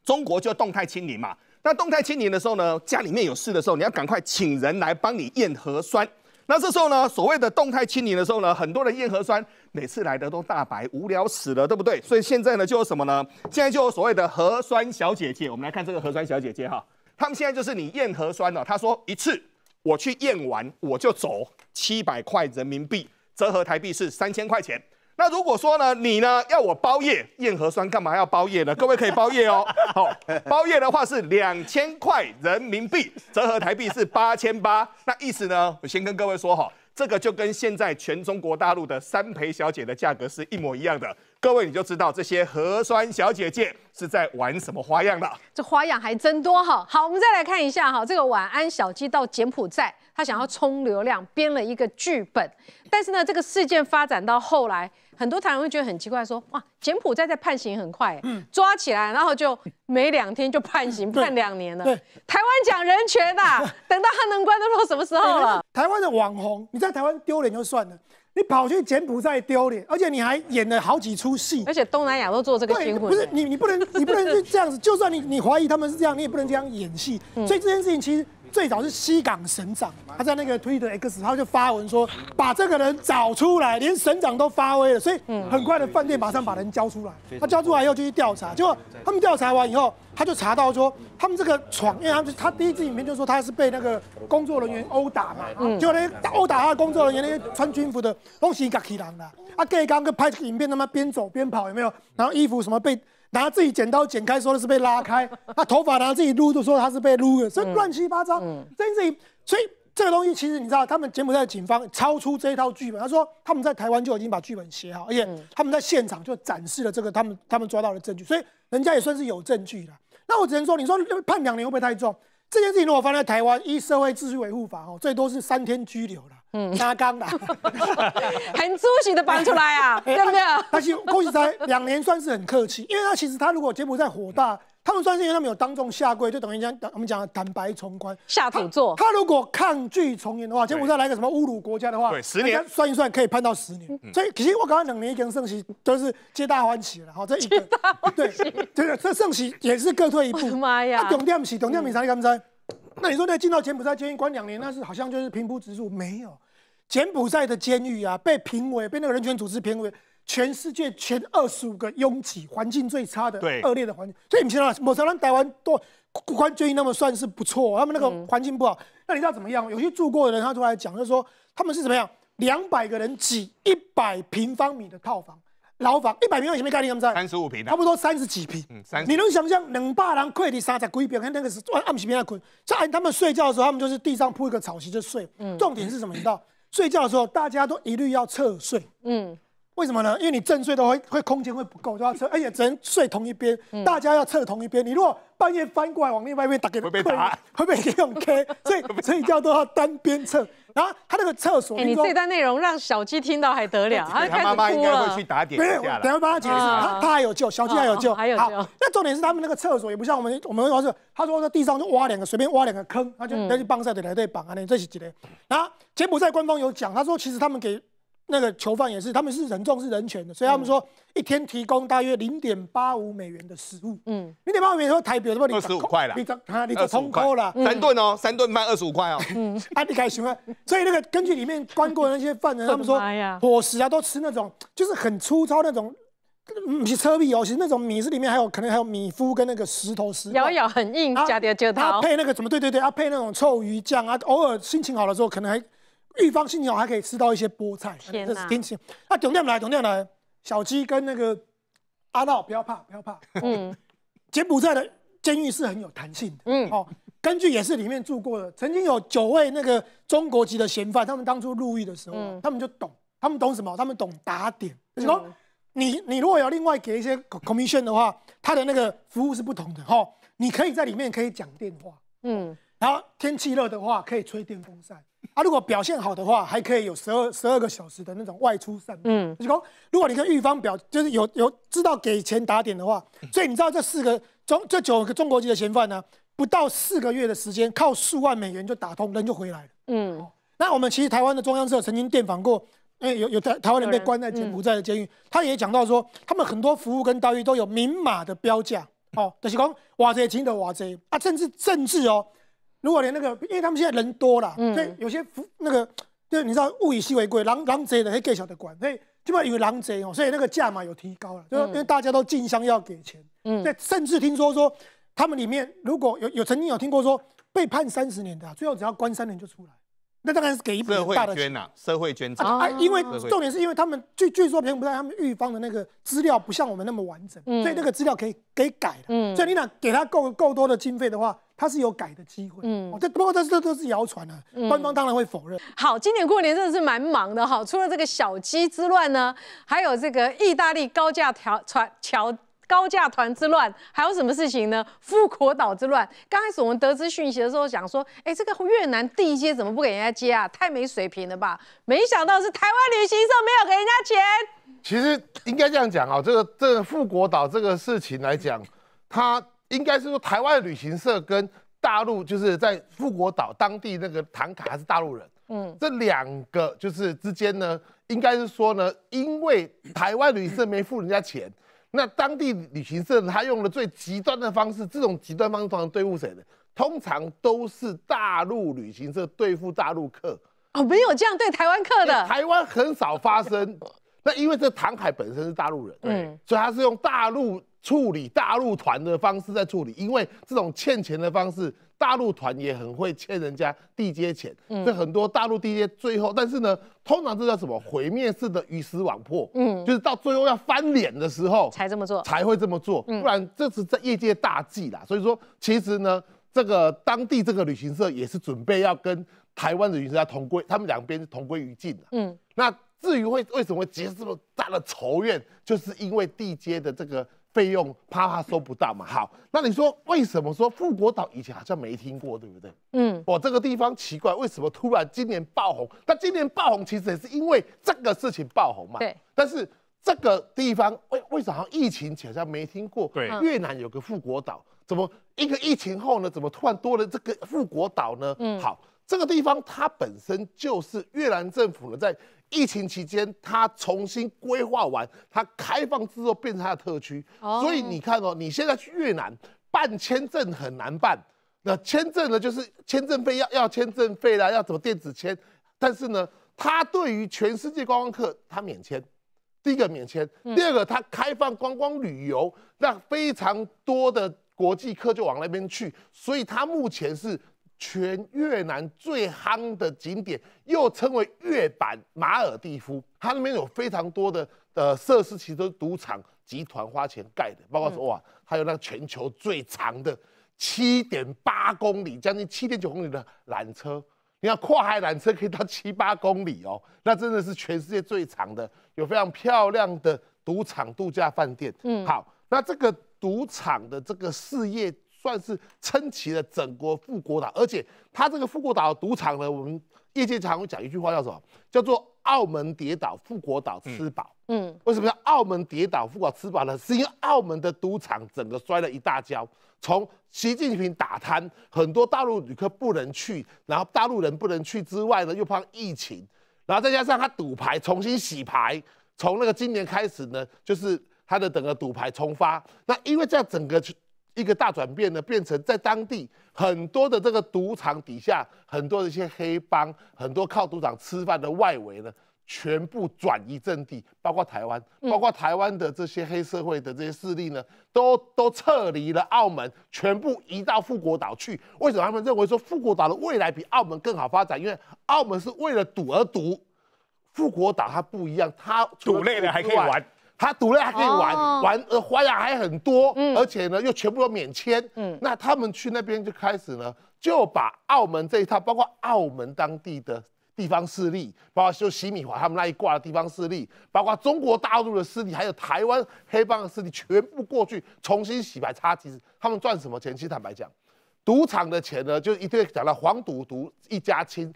L: 中国就动态清零嘛，那动态清零的时候呢，家里面有事的时候，你要赶快请人来帮你验核酸。那这时候呢，所谓的动态清零的时候呢，很多人验核酸，每次来的都大白，无聊死了，对不对？所以现在呢，就有什么呢？现在就有所谓的核酸小姐姐。我们来看这个核酸小姐姐哈，他们现在就是你验核酸呢，他说一次我去验完我就走，七百块人民币，折合台币是三千块钱。那如果说呢，你呢要我包夜验核酸，干嘛要包夜呢？各位可以包夜哦。好，包夜的话是两千块人民币，折合台币是八千八。那意思呢，我先跟各位说哈，这个就跟现在全中国大陆的三陪小姐的价格是一模一样的。各位你就知道这些核酸小姐姐是在玩什么花样了。
A: 这花样还真多哈。好，我们再来看一下哈，这个晚安小鸡到柬埔寨，他想要充流量，编了一个剧本。但是呢，这个事件发展到后来。很多台湾人会觉得很奇怪，说哇，柬埔寨在判刑很快，抓起来然后就没两天就判刑，判两年了。台湾讲人权呐，等到他能关都到什么时候了？
H: 台湾的网红你在台湾丢脸就算了，你跑去柬埔寨丢脸，而且你还演了好几出戏，而且东南亚都做这个新闻，不是你你不能你不能是这样子，就算你你怀疑他们是这样，你也不能这样演戏，所以这件事情其实。最早是西港省长他在那个推特 X，他就发文说把这个人找出来，连省长都发威了，所以很快的饭店马上把人交出来。他交出来以后就去调查，结果他们调查完以后，他就查到说他们这个闯，因为他们他第一支影片就说他是被那个工作人员殴打嘛，就那殴打他的工作人员那些穿军服的都是假旗人啦。啊，盖刚跟拍影片他妈边走边跑有没有？然后衣服什么被。拿自己剪刀剪开，说的是被拉开；他头发拿自己撸，时说他是被撸的，所以乱七八糟。嗯，这件事情，所以这个东西其实你知道，他们柬埔寨警方超出这一套剧本，他说他们在台湾就已经把剧本写好，而且他们在现场就展示了这个他们他们抓到的证据，所以人家也算是有证据了。那我只能说，你说判两年会不会太重？这件事情如果放在台湾，依社会秩序维护法，哦，最多是三天拘留了。嗯，拿刚的，很出息的搬出来啊，对不对？但是恭喜在两年算是很客气，因为他其实他如果柬埔寨火大，他们算是因为他们有当众下跪，就等于讲我们讲坦白从宽，下土做。他如果抗拒从严的话，柬埔寨来个什么侮辱国家的话，对，十年算一算可以判到十年。所以其实我刚刚两年跟盛熙都是皆大欢喜了，好，这一个对对对，这盛熙也是各退一步。妈呀，董建喜，董建喜啥敢干敢？那你说那进到柬埔寨监狱关两年，那是好像就是平铺直述没有。柬埔寨的监狱啊，被评为被那个人权组织评为全世界前二十五个拥挤、环境最差的、恶劣的环境。所以你们知道，某常常台湾多关监狱那么算是不错，他们那个环境不好。那你知道怎么样？有些住过的人他都来讲，就说他们是怎么样，两百个人挤一百平方米的套房、牢房，一百平方米有没概念？他们在三十五平，差不多三十几平。嗯，你能想象冷霸狼跪地沙在隔壁看那个是按席片在滚？在他们睡觉的时候，他们就是地上铺一个草席就睡。嗯，重点是什么？你知道？睡觉的时候，大家都一律要侧睡。嗯。为什么呢？因为你整睡的话，会空间会不够，就要侧，而且只能睡同一边，大家要侧同一边。你如果半夜翻过来往另外一边打，会被打，会被用 K。所以睡觉都要单边侧。然后他那个厕所，你这
A: 段内容让小鸡听到还得了？他妈妈应该会去打点
H: 一下等会帮他解释，他他还有救，小鸡还有救。还有救。那重点是他们那个厕所也不像我们，我们说是，他说在地上就挖两个，随便挖两个坑，他就再去帮赛队再再绑啊，那些之类的。然后柬埔寨官方有讲，他说其实他们给。那个囚犯也是，他们是人种是人权的，所以他们说一天提供大约零点八五美元的食物。嗯，零点八五美元说台币是不二十五块了？你
L: 涨啊，你涨二十五了。三顿哦，三顿饭二十五块哦。
H: 嗯，啊，你凯雄啊，所以那个根据里面关过那些犯人，他们说伙食啊都吃那种就是很粗糙那种米车米哦，其实那种米是里面还有可能还有米麸跟那个石头石，咬咬很硬，加点芥末。他配那个怎么对对对啊？配那种臭鱼酱啊，偶尔心情好的时候，可能还。预防性哦，还可以吃到一些菠菜，这是天气。那等下来，等下来，小鸡跟那个阿闹，不要怕，不要怕。嗯，柬埔寨的监狱是很有弹性的。嗯，哦，根据也是里面住过的，曾经有九位那个中国籍的嫌犯，他们当初入狱的时候，他们就懂，他们懂什么？他们懂打点。就说你，你如果要另外给一些 commission 的话，他的那个服务是不同的。哈，你可以在里面可以讲电话，嗯，然后天气热的话可以吹电风扇。他如果表现好的话，还可以有十二十二个小时的那种外出散步。嗯，就是说，如果你跟狱方表，就是有有知道给钱打点的话，所以你知道这四个中这九个中国籍的嫌犯呢，不到四个月的时间，靠数万美元就打通，人就回来了。嗯，那我们其实台湾的中央社曾经电访过，因有有台台湾人被关在柬埔寨的监狱，他也讲到说，他们很多服务跟待遇都有明码的标价。哦，就是讲，花这钱的花这，啊，甚至政治哦。如果连那个，因为他们现在人多了，所以有些那个，就是你知道物以稀为贵，狼狼贼的可更晓得管，所以基本上以为狼贼哦，所以那个价码有提高了，就因为大家都进香要给钱，嗯，对，甚至听说说他们里面如果有有曾经有听过说被判三十年的，最后只要关三年就出来，那当然是给一笔大的捐啊，
L: 社会捐赠啊，因为重点是
H: 因为他们据据说平人不在，他们狱方的那个资料不像我们那么完整，所以那个资料可以可以改的，嗯，所以你想给他够够多的经费的话。他是有改的机会，嗯，这不过这这都是谣传啊，官方当然会否认。
A: 好，今年过年真的是蛮忙的哈，除了这个小鸡之乱呢，还有这个意大利高价船桥。高价团之乱，还有什么事情呢？富国岛之乱。刚开始我们得知讯息的时候，想说，哎，这个越南地接怎么不给人家接啊？太没水平了吧？没想到是台湾旅行社没有给人家钱。
K: 其实应该这样讲啊，这个这富国岛这个事情来讲，他。应该是说，台湾旅行社跟大陆就是在富国岛当地那个唐卡还是大陆人，嗯，这两个就是之间呢，应该是说呢，因为台湾旅行社没付人家钱，那当地旅行社他用了最极端的方式，这种极端方式通常对付谁的？通常都是大陆旅行社对付大陆客，哦，没有这样对台湾客的，台湾很少发生。那因为这唐海本身是大陆人，嗯，所以他是用大陆。处理大陆团的方式在处理，因为这种欠钱的方式，大陆团也很会欠人家地接钱，这很多大陆地接最后，但是呢，通常这叫什么毁灭式的鱼死网破，嗯，就是到最后要翻脸的时候才这么做，才会这么做，不然这是在业界大忌啦。所以说，其实呢，这个当地这个旅行社也是准备要跟台湾的旅行社同归，他们两边同归于尽的，嗯，那至于会为什么会结这么大的仇怨，就是因为地接的这个。费用啪啪收不到嘛？好，那你说为什么说富国岛以前好像没听过，对不对？嗯，我这个地方奇怪，为什么突然今年爆红？那今年爆红其实也是因为这个事情爆红嘛？对。但是这个地方为为什么疫情好像没听过？对，越南有个富国岛，怎么一个疫情后呢？怎么突然多了这个富国岛呢？嗯，好，这个地方它本身就是越南政府呢在。疫情期间，他重新规划完，他开放之后变成他的特区，所以你看哦，你现在去越南办签证很难办。那签证呢，就是签证费要要签证费啦，要怎么电子签？但是呢，他对于全世界观光客，他免签。第一个免签，第二个他开放观光旅游，让非常多的国际客就往那边去，所以他目前是。全越南最夯的景点，又称为“越版马尔蒂夫”，它那边有非常多的呃设施，其实都赌场集团花钱盖的，包括说哇，还有那全球最长的七点八公里，将近七点九公里的缆车，你看跨海缆车可以到七八公里哦，那真的是全世界最长的，有非常漂亮的赌场度假饭店。嗯，好，那这个赌场的这个事业。算是撑起了整个富国岛，而且他这个富国岛赌场呢，我们业界常会讲一句话，叫什么？叫做“澳门跌倒，富国岛吃饱”。嗯，为什么叫“澳门跌倒，富国吃饱”呢？是因为澳门的赌场整个摔了一大跤，从习近平打贪，很多大陆旅客不能去，然后大陆人不能去之外呢，又怕疫情，然后再加上他赌牌重新洗牌，从那个今年开始呢，就是他的整个赌牌重发。那因为这样整个一个大转变呢，变成在当地很多的这个赌场底下，很多的一些黑帮，很多靠赌场吃饭的外围呢，全部转移阵地，包括台湾，包括台湾的这些黑社会的这些势力呢，都都撤离了澳门，全部移到富国岛去。为什么他们认为说富国岛的未来比澳门更好发展？因为澳门是为了赌而赌，富国岛它不一样，它赌累了还可以玩。他赌了还可以玩，玩呃花样还很多，嗯，而且呢又全部都免签，嗯，那他们去那边就开始呢，就把澳门这一套，包括澳门当地的地方势力，包括就洗米华他们那一挂的地方势力，包括中国大陆的势力，还有台湾黑帮的势力，全部过去重新洗白。其实他们赚什么钱？其实坦白讲，赌场的钱呢，就一堆讲了黄赌毒一家亲，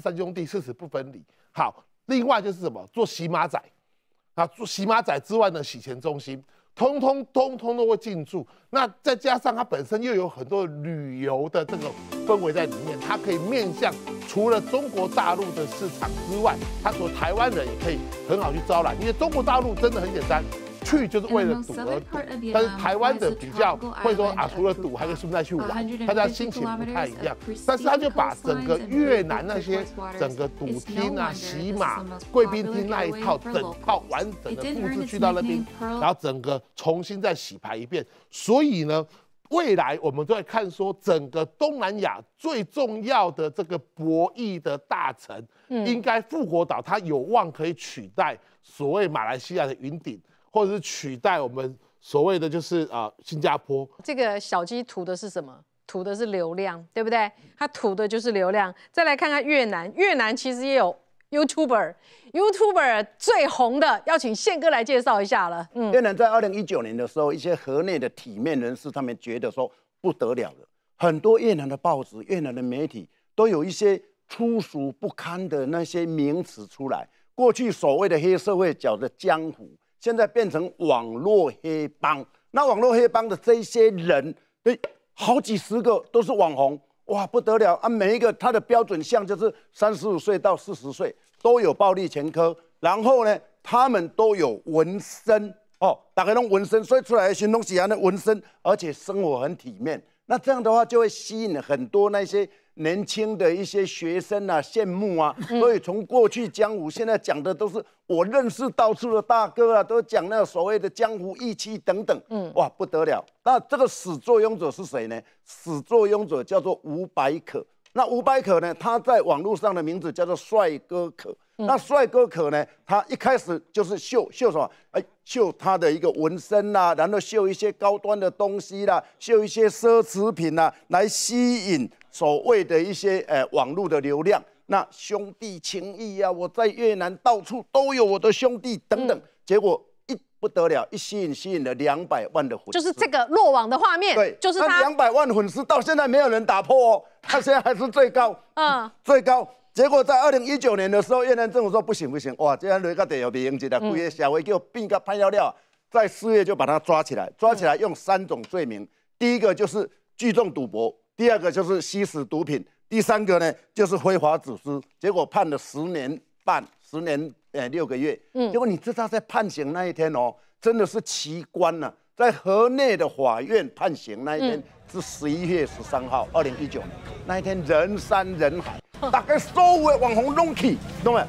K: 三兄弟生死不分离。好，另外就是什么做洗马仔。那洗马仔之外的洗钱中心，通通通通都会进驻。那再加上它本身又有很多旅游的这个氛围在里面，它可以面向除了中国大陆的市场之外，它说台湾人也可以很好去招揽。因为中国大陆真的很简单。去就是为了赌而赌，但是台湾的比较会说啊，除了赌，还可以顺便去玩，大家心情不太一样。但是他就把整个越南那些整个赌厅啊、洗马、贵宾厅那一套整套完整的布置去到那边，然后整个重新再洗牌一遍。所以呢，未来我们都在看说，整个东南亚最重要的这个博弈的大臣，应该复活岛，它有望可以取代所谓马来西亚的云顶。或者是取代我们所谓的就是呃新加坡，
A: 这个小鸡图的是什么？图的是流量，对不对？它图的就是流量。再来看看越南，越南其实也有 YouTuber，YouTuber 最红的，要请宪哥来介绍一下
G: 了。嗯，越南在二零一九年的时候，一些河内的体面人士他们觉得说不得了了，很多越南的报纸、越南的媒体都有一些粗俗不堪的那些名词出来。过去所谓的黑社会搅的江湖。现在变成网络黑帮，那网络黑帮的这些人，对，好几十个都是网红，哇，不得了啊！每一个他的标准像就是三十五岁到四十岁，都有暴力前科，然后呢，他们都有纹身哦，打开那种纹身，所以出来的新东西啊，那纹身，而且生活很体面，那这样的话就会吸引很多那些。年轻的一些学生啊，羡慕啊，所以从过去江湖现在讲的都是我认识到处的大哥啊，都讲那所谓的江湖义气等等，嗯，哇，不得了。那这个始作俑者是谁呢？始作俑者叫做吴百可。那吴百可呢，他在网络上的名字叫做帅哥可。那帅哥可呢，他一开始就是秀秀什么？哎，秀他的一个纹身啦，然后秀一些高端的东西啦，秀一些奢侈品啦，来吸引。所谓的一些呃网络的流量，那兄弟情谊呀，我在越南到处都有我的兄弟等等，结果一不得了，一吸引吸引了两百万的粉丝，就是
A: 这个落网的画面，对，就是他两
G: 百万粉丝到现在没有人打破哦，他现在还是最高，嗯，最高。结果在二零一九年的时候，越南政府说不行不行，哇，这样雷个地有被迎接的，嗯，小薇叫我并个潘幺料，在四月就把他抓起来，抓起来用三种罪名，第一个就是聚众赌博。第二个就是吸食毒品，第三个呢就是非法走私，结果判了十年半，十年呃六个月。嗯，结果你知道在判刑那一天哦，真的是奇观呢，在河内的法院判刑那一天是十一月十三号，二零一九年那一天人山人海，大概所有网红拢去，懂未？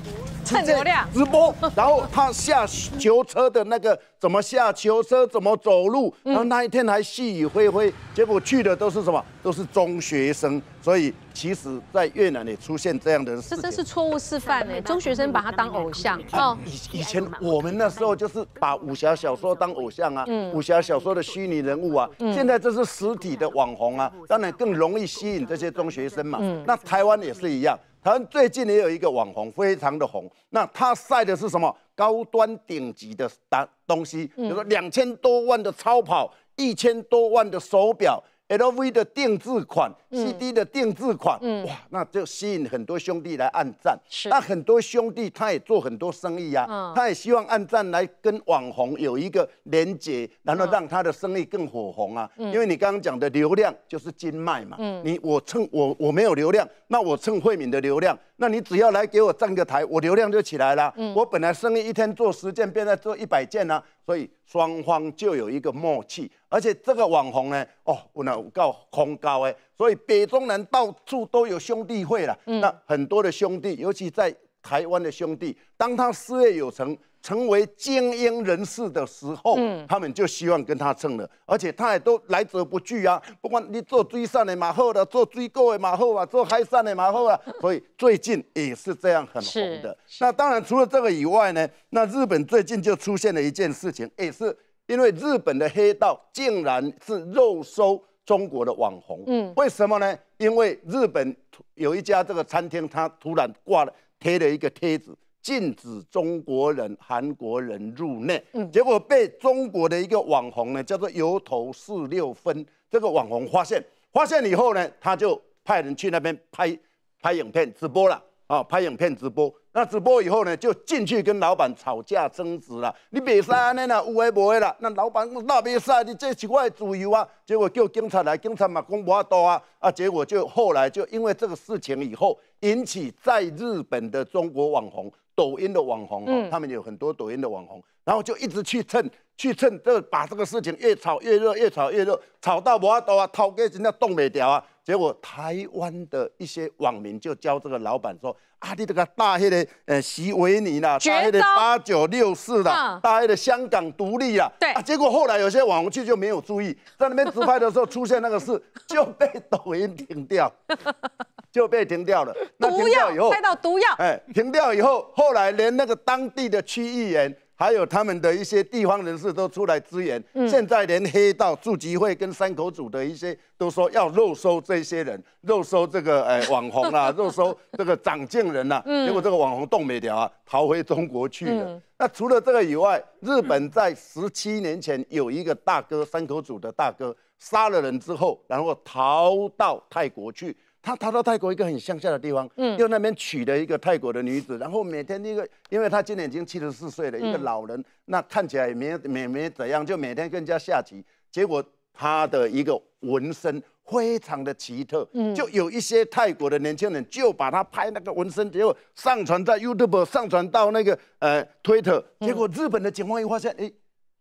G: 蹭流量直播，然后他下囚车的那个怎么下囚车怎么走路，然后那一天还细雨霏霏，结果去的都是什么？都是中学生，所以其实，在越南也出现这样的。事，这
A: 真是错误示范哎！中学生把他当偶像哦。
G: 以以前我们那时候就是把武侠小说当偶像啊，武侠小说的虚拟人物啊，现在这是实体的网红啊，当然更容易吸引这些中学生嘛。那台湾也是一样。反正最近也有一个网红非常的红，那他晒的是什么？高端顶级的单东西，比如说两千多万的超跑，一千多万的手表。L V 的定制款，C D 的定制款，哇，那就吸引很多兄弟来按赞。那很多兄弟他也做很多生意呀，他也希望按赞来跟网红有一个连接，然后让他的生意更火红啊。因为你刚刚讲的流量就是金脉嘛，你我蹭我我没有流量，那我蹭慧敏的流量。那你只要来给我站个台，我流量就起来了。嗯，我本来生意一天做十件，变在做一百件呢，所以双方就有一个默契。而且这个网红呢，哦，我能够恐高哎，所以北中南到处都有兄弟会了。嗯，那很多的兄弟，尤其在台湾的兄弟，当他事业有成。成为精英人士的时候，嗯，他们就希望跟他蹭了，而且他也都来者不拒啊。不管你做追善的马后的，做追购的马后啊，做嗨善的马后啊，所以最近也是这样很红的。那当然除了这个以外呢，那日本最近就出现了一件事情，也是因为日本的黑道竟然是肉收中国的网红。嗯，为什么呢？因为日本有一家这个餐厅，他突然挂了贴了一个贴子。禁止中国人、韩国人入内，嗯，结果被中国的一个网红呢，叫做油头四六分，这个网红发现，发现以后呢，他就派人去那边拍，拍影片直播了，啊，拍影片直播，那直播以后呢，就进去跟老板吵架争执了，你别使那那啦，有诶无诶那老板那袂使，你这是我的自由啊，结果叫警察来，警察嘛公抹刀啊，啊，结果就后来就因为这个事情以后引起在日本的中国网红。抖音的网红，他们有很多抖音的网红，然后就一直去蹭，去蹭，这把这个事情越炒越热，越炒越热，炒到我啊，头给人家冻没掉啊！结果台湾的一些网民就教这个老板说：“啊，你这个大黑的，呃，席维尼啦，大黑的八九六四啦，大黑的香港独立啦。”对，结果后来有些网红去就没有注意，在那边直拍的时候出现那个事，就被抖音停掉。就被停掉了。毒后，黑到毒药。哎，停掉以后，后来连那个当地的区议员，还有他们的一些地方人士都出来支援。现在连黑道助集会跟三口组的一些都说要肉收这些人，肉收这个哎网红啦，肉收这个长颈人啦。结果这个网红冻没掉啊逃回中国去了。那除了这个以外，日本在十七年前有一个大哥，三口组的大哥杀了人之后，然后逃到泰国去。他逃到泰国一个很乡下的地方，嗯，又那边娶了一个泰国的女子，然后每天那个，因为他今年已经七十四岁了，一个老人，那看起来没没没怎样，就每天跟人家下棋。结果他的一个纹身非常的奇特，嗯，就有一些泰国的年轻人就把他拍那个纹身，结果上传在 YouTube，上传到那个呃 Twitter，结果日本的警方一发现，哎，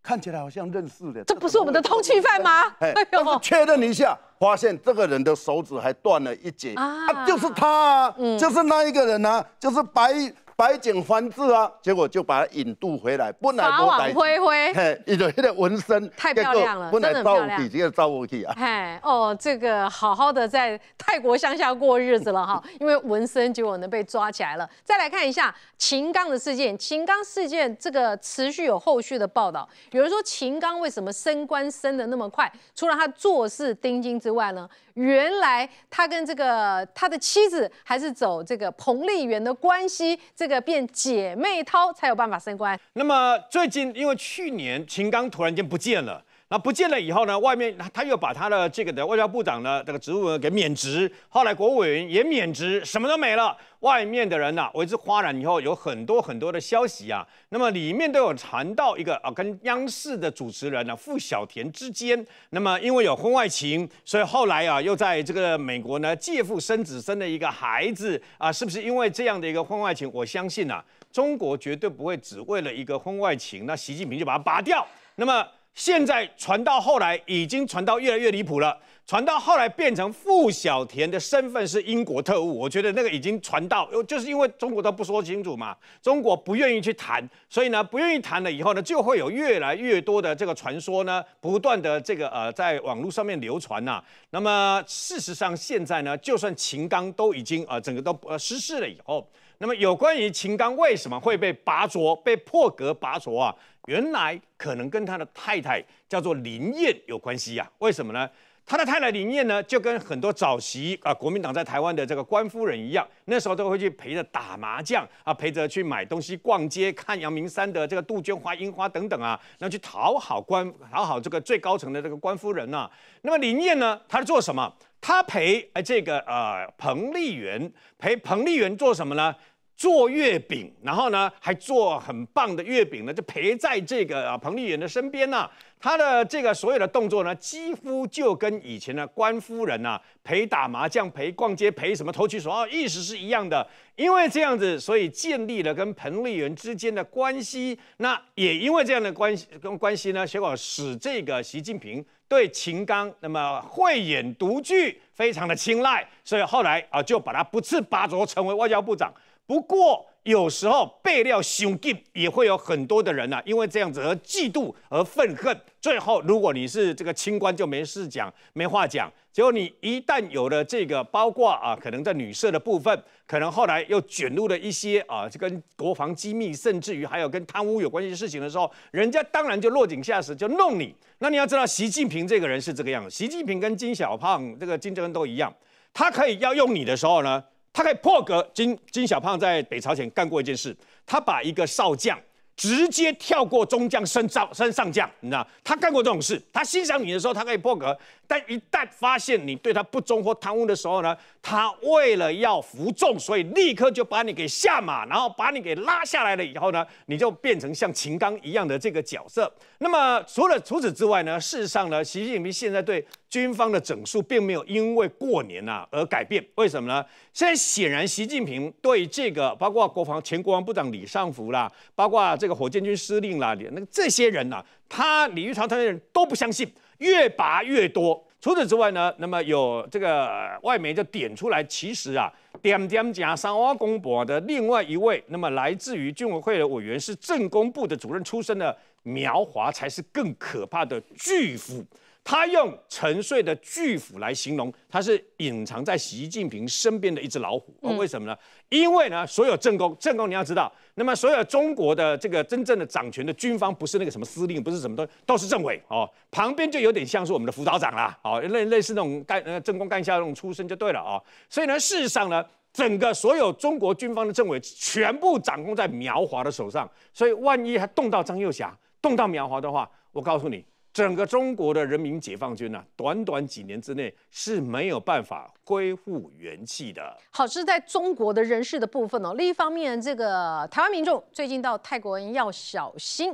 G: 看起来好像认识的，这不是我们的通缉犯吗？哎呦，确认一下。发现这个人的手指还断了一截啊！就是他啊，就是那一个人啊，就是白。白景翻字啊，结果就把他引渡回来。本来白，法网恢恢，嘿，伊就迄个纹身，亮了，本来到底这个照不起啊。
A: 嘿，哦，这个好好的在泰国乡下过日子了哈，因为纹身结果呢被抓起来了。再来看一下秦刚的事件，秦刚事件这个持续有后续的报道。有人说秦刚为什么升官升的那么快？除了他做事丁紧之外呢？原来他跟这个他的妻子还是走这个彭丽媛的关系。这个变姐妹淘才有办法升官。
B: 那么最近，因为去年秦刚突然间不见了。那不见了以后呢？外面他又把他的这个的外交部长呢这个职务给免职，后来国务委员也免职，什么都没了。外面的人呐，为之哗然以后，有很多很多的消息啊。那么里面都有谈到一个啊，跟央视的主持人呢傅小田之间，那么因为有婚外情，所以后来啊又在这个美国呢借腹生子生了一个孩子啊。是不是因为这样的一个婚外情？我相信啊，中国绝对不会只为了一个婚外情，那习近平就把他拔掉。那么。现在传到后来，已经传到越来越离谱了。传到后来变成傅小田的身份是英国特务，我觉得那个已经传到，就是因为中国都不说清楚嘛，中国不愿意去谈，所以呢，不愿意谈了以后呢，就会有越来越多的这个传说呢，不断的这个呃，在网络上面流传呐。那么事实上现在呢，就算秦刚都已经呃整个都呃失事了以后，那么有关于秦刚为什么会被拔擢、被破格拔擢啊？原来可能跟他的太太叫做林燕有关系呀？为什么呢？他的太太林燕呢，就跟很多早期啊国民党在台湾的这个官夫人一样，那时候都会去陪着打麻将啊，陪着去买东西、逛街、看阳明山的这个杜鹃花、樱花等等啊，那去讨好官、讨好这个最高层的这个官夫人呢？那么林燕呢，她是做什么？她陪哎这个呃彭丽媛，陪彭丽媛做什么呢？做月饼，然后呢，还做很棒的月饼呢，就陪在这个啊彭丽媛的身边呢。他的这个所有的动作呢，几乎就跟以前的官夫人啊陪打麻将、陪逛街、陪什么偷取所好，意思是一样的。因为这样子，所以建立了跟彭丽媛之间的关系。那也因为这样的关系跟关系呢，结果使这个习近平对秦刚那么慧眼独具，非常的青睐，所以后来啊就把他不次拔擢成为外交部长。不过有时候背料兄弟也会有很多的人啊，因为这样子而嫉妒而愤恨。最后，如果你是这个清官，就没事讲没话讲。结果你一旦有了这个包括啊，可能在女色的部分，可能后来又卷入了一些啊，这跟国防机密，甚至于还有跟贪污有关系的事情的时候，人家当然就落井下石，就弄你。那你要知道，习近平这个人是这个样子。习近平跟金小胖这个金正恩都一样，他可以要用你的时候呢？他可以破格，金金小胖在北朝鲜干过一件事，他把一个少将直接跳过中将升上升上将，你知道，他干过这种事。他欣赏你的时候，他可以破格。但一旦发现你对他不忠或贪污的时候呢，他为了要服众，所以立刻就把你给下马，然后把你给拉下来了。以后呢，你就变成像秦刚一样的这个角色。那么除了除此之外呢，事实上呢，习近平现在对军方的整肃并没有因为过年呐而改变。为什么呢？现在显然，习近平对这个包括国防前国防部长李尚福啦，包括这个火箭军司令啦，那这些人呐，他李玉堂他们都不相信。越拔越多。除此之外呢，那么有这个外媒就点出来，其实啊，点点加三花公博的另外一位，那么来自于军委会的委员，是政工部的主任出身的苗华，才是更可怕的巨富。他用沉睡的巨斧来形容，他是隐藏在习近平身边的一只老虎。为什么呢？因为呢，所有政工，政工你要知道，那么所有中国的这个真正的掌权的军方，不是那个什么司令，不是什么都都是政委哦。旁边就有点像是我们的辅导长啦，哦，类类似那种干呃政工干校那种出身就对了哦。所以呢，事实上呢，整个所有中国军方的政委全部掌控在苗华的手上。所以，万一还动到张幼霞，动到苗华的话，我告诉你。整个中国的人民解放军呢，短短几年之内是没有办法恢复元气的。
A: 好，是在中国的人事的部分哦。另一方面，这个台湾民众最近到泰国要小心，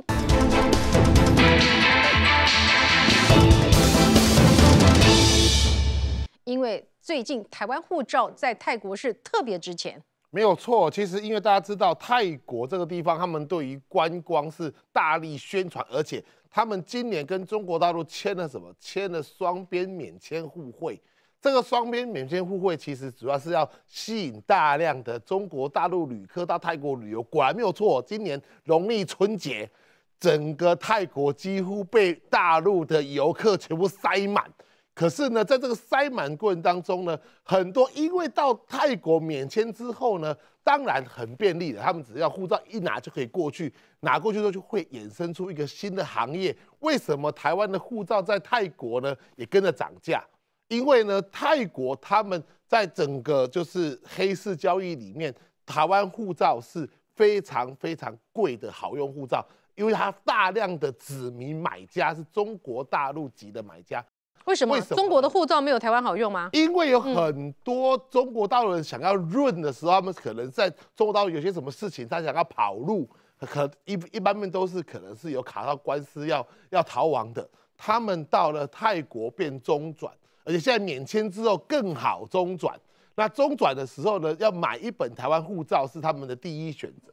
A: 因为最近台湾护照在泰国是特别值钱。
K: 没有错，其实因为大家知道泰国这个地方，他们对于观光是大力宣传，而且。他们今年跟中国大陆签了什么？签了双边免签互惠。这个双边免签互惠其实主要是要吸引大量的中国大陆旅客到泰国旅游。果然没有错，今年农历春节，整个泰国几乎被大陆的游客全部塞满。可是呢，在这个塞满过程当中呢，很多因为到泰国免签之后呢。当然很便利的，他们只要护照一拿就可以过去，拿过去之后就会衍生出一个新的行业。为什么台湾的护照在泰国呢也跟着涨价？因为呢，泰国他们在整个就是黑市交易里面，台湾护照是非常非常贵的好用护照，因为它大量的指民买家是中国大陆籍的买家。为什么中
A: 国的护照没有台湾好用吗？
K: 因为有很多中国大陆人想要润的时候，他们可能在中国大陆有些什么事情，他想要跑路，可一一般面都是可能是有卡到官司要要逃亡的。他们到了泰国变中转，而且现在免签之后更好中转。那中转的时候呢，要买一本台湾护照是他们的第一选择，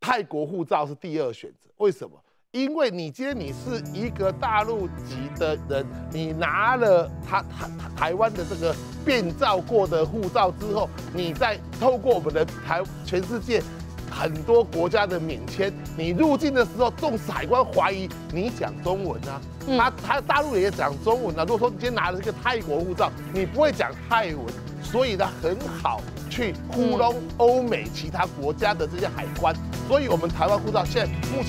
K: 泰国护照是第二选择。为什么？因为你今天你是一个大陆籍的人，你拿了他他台湾的这个变造过的护照之后，你再透过我们的台全世界很多国家的免签，你入境的时候，中海关怀疑你讲中文啊，他他大陆也讲中文啊。如果说你今天拿了这个泰国护照，你不会讲泰文，所以呢，很好去糊弄欧美其他国家的这些海关。所以我们台湾护照现在目前。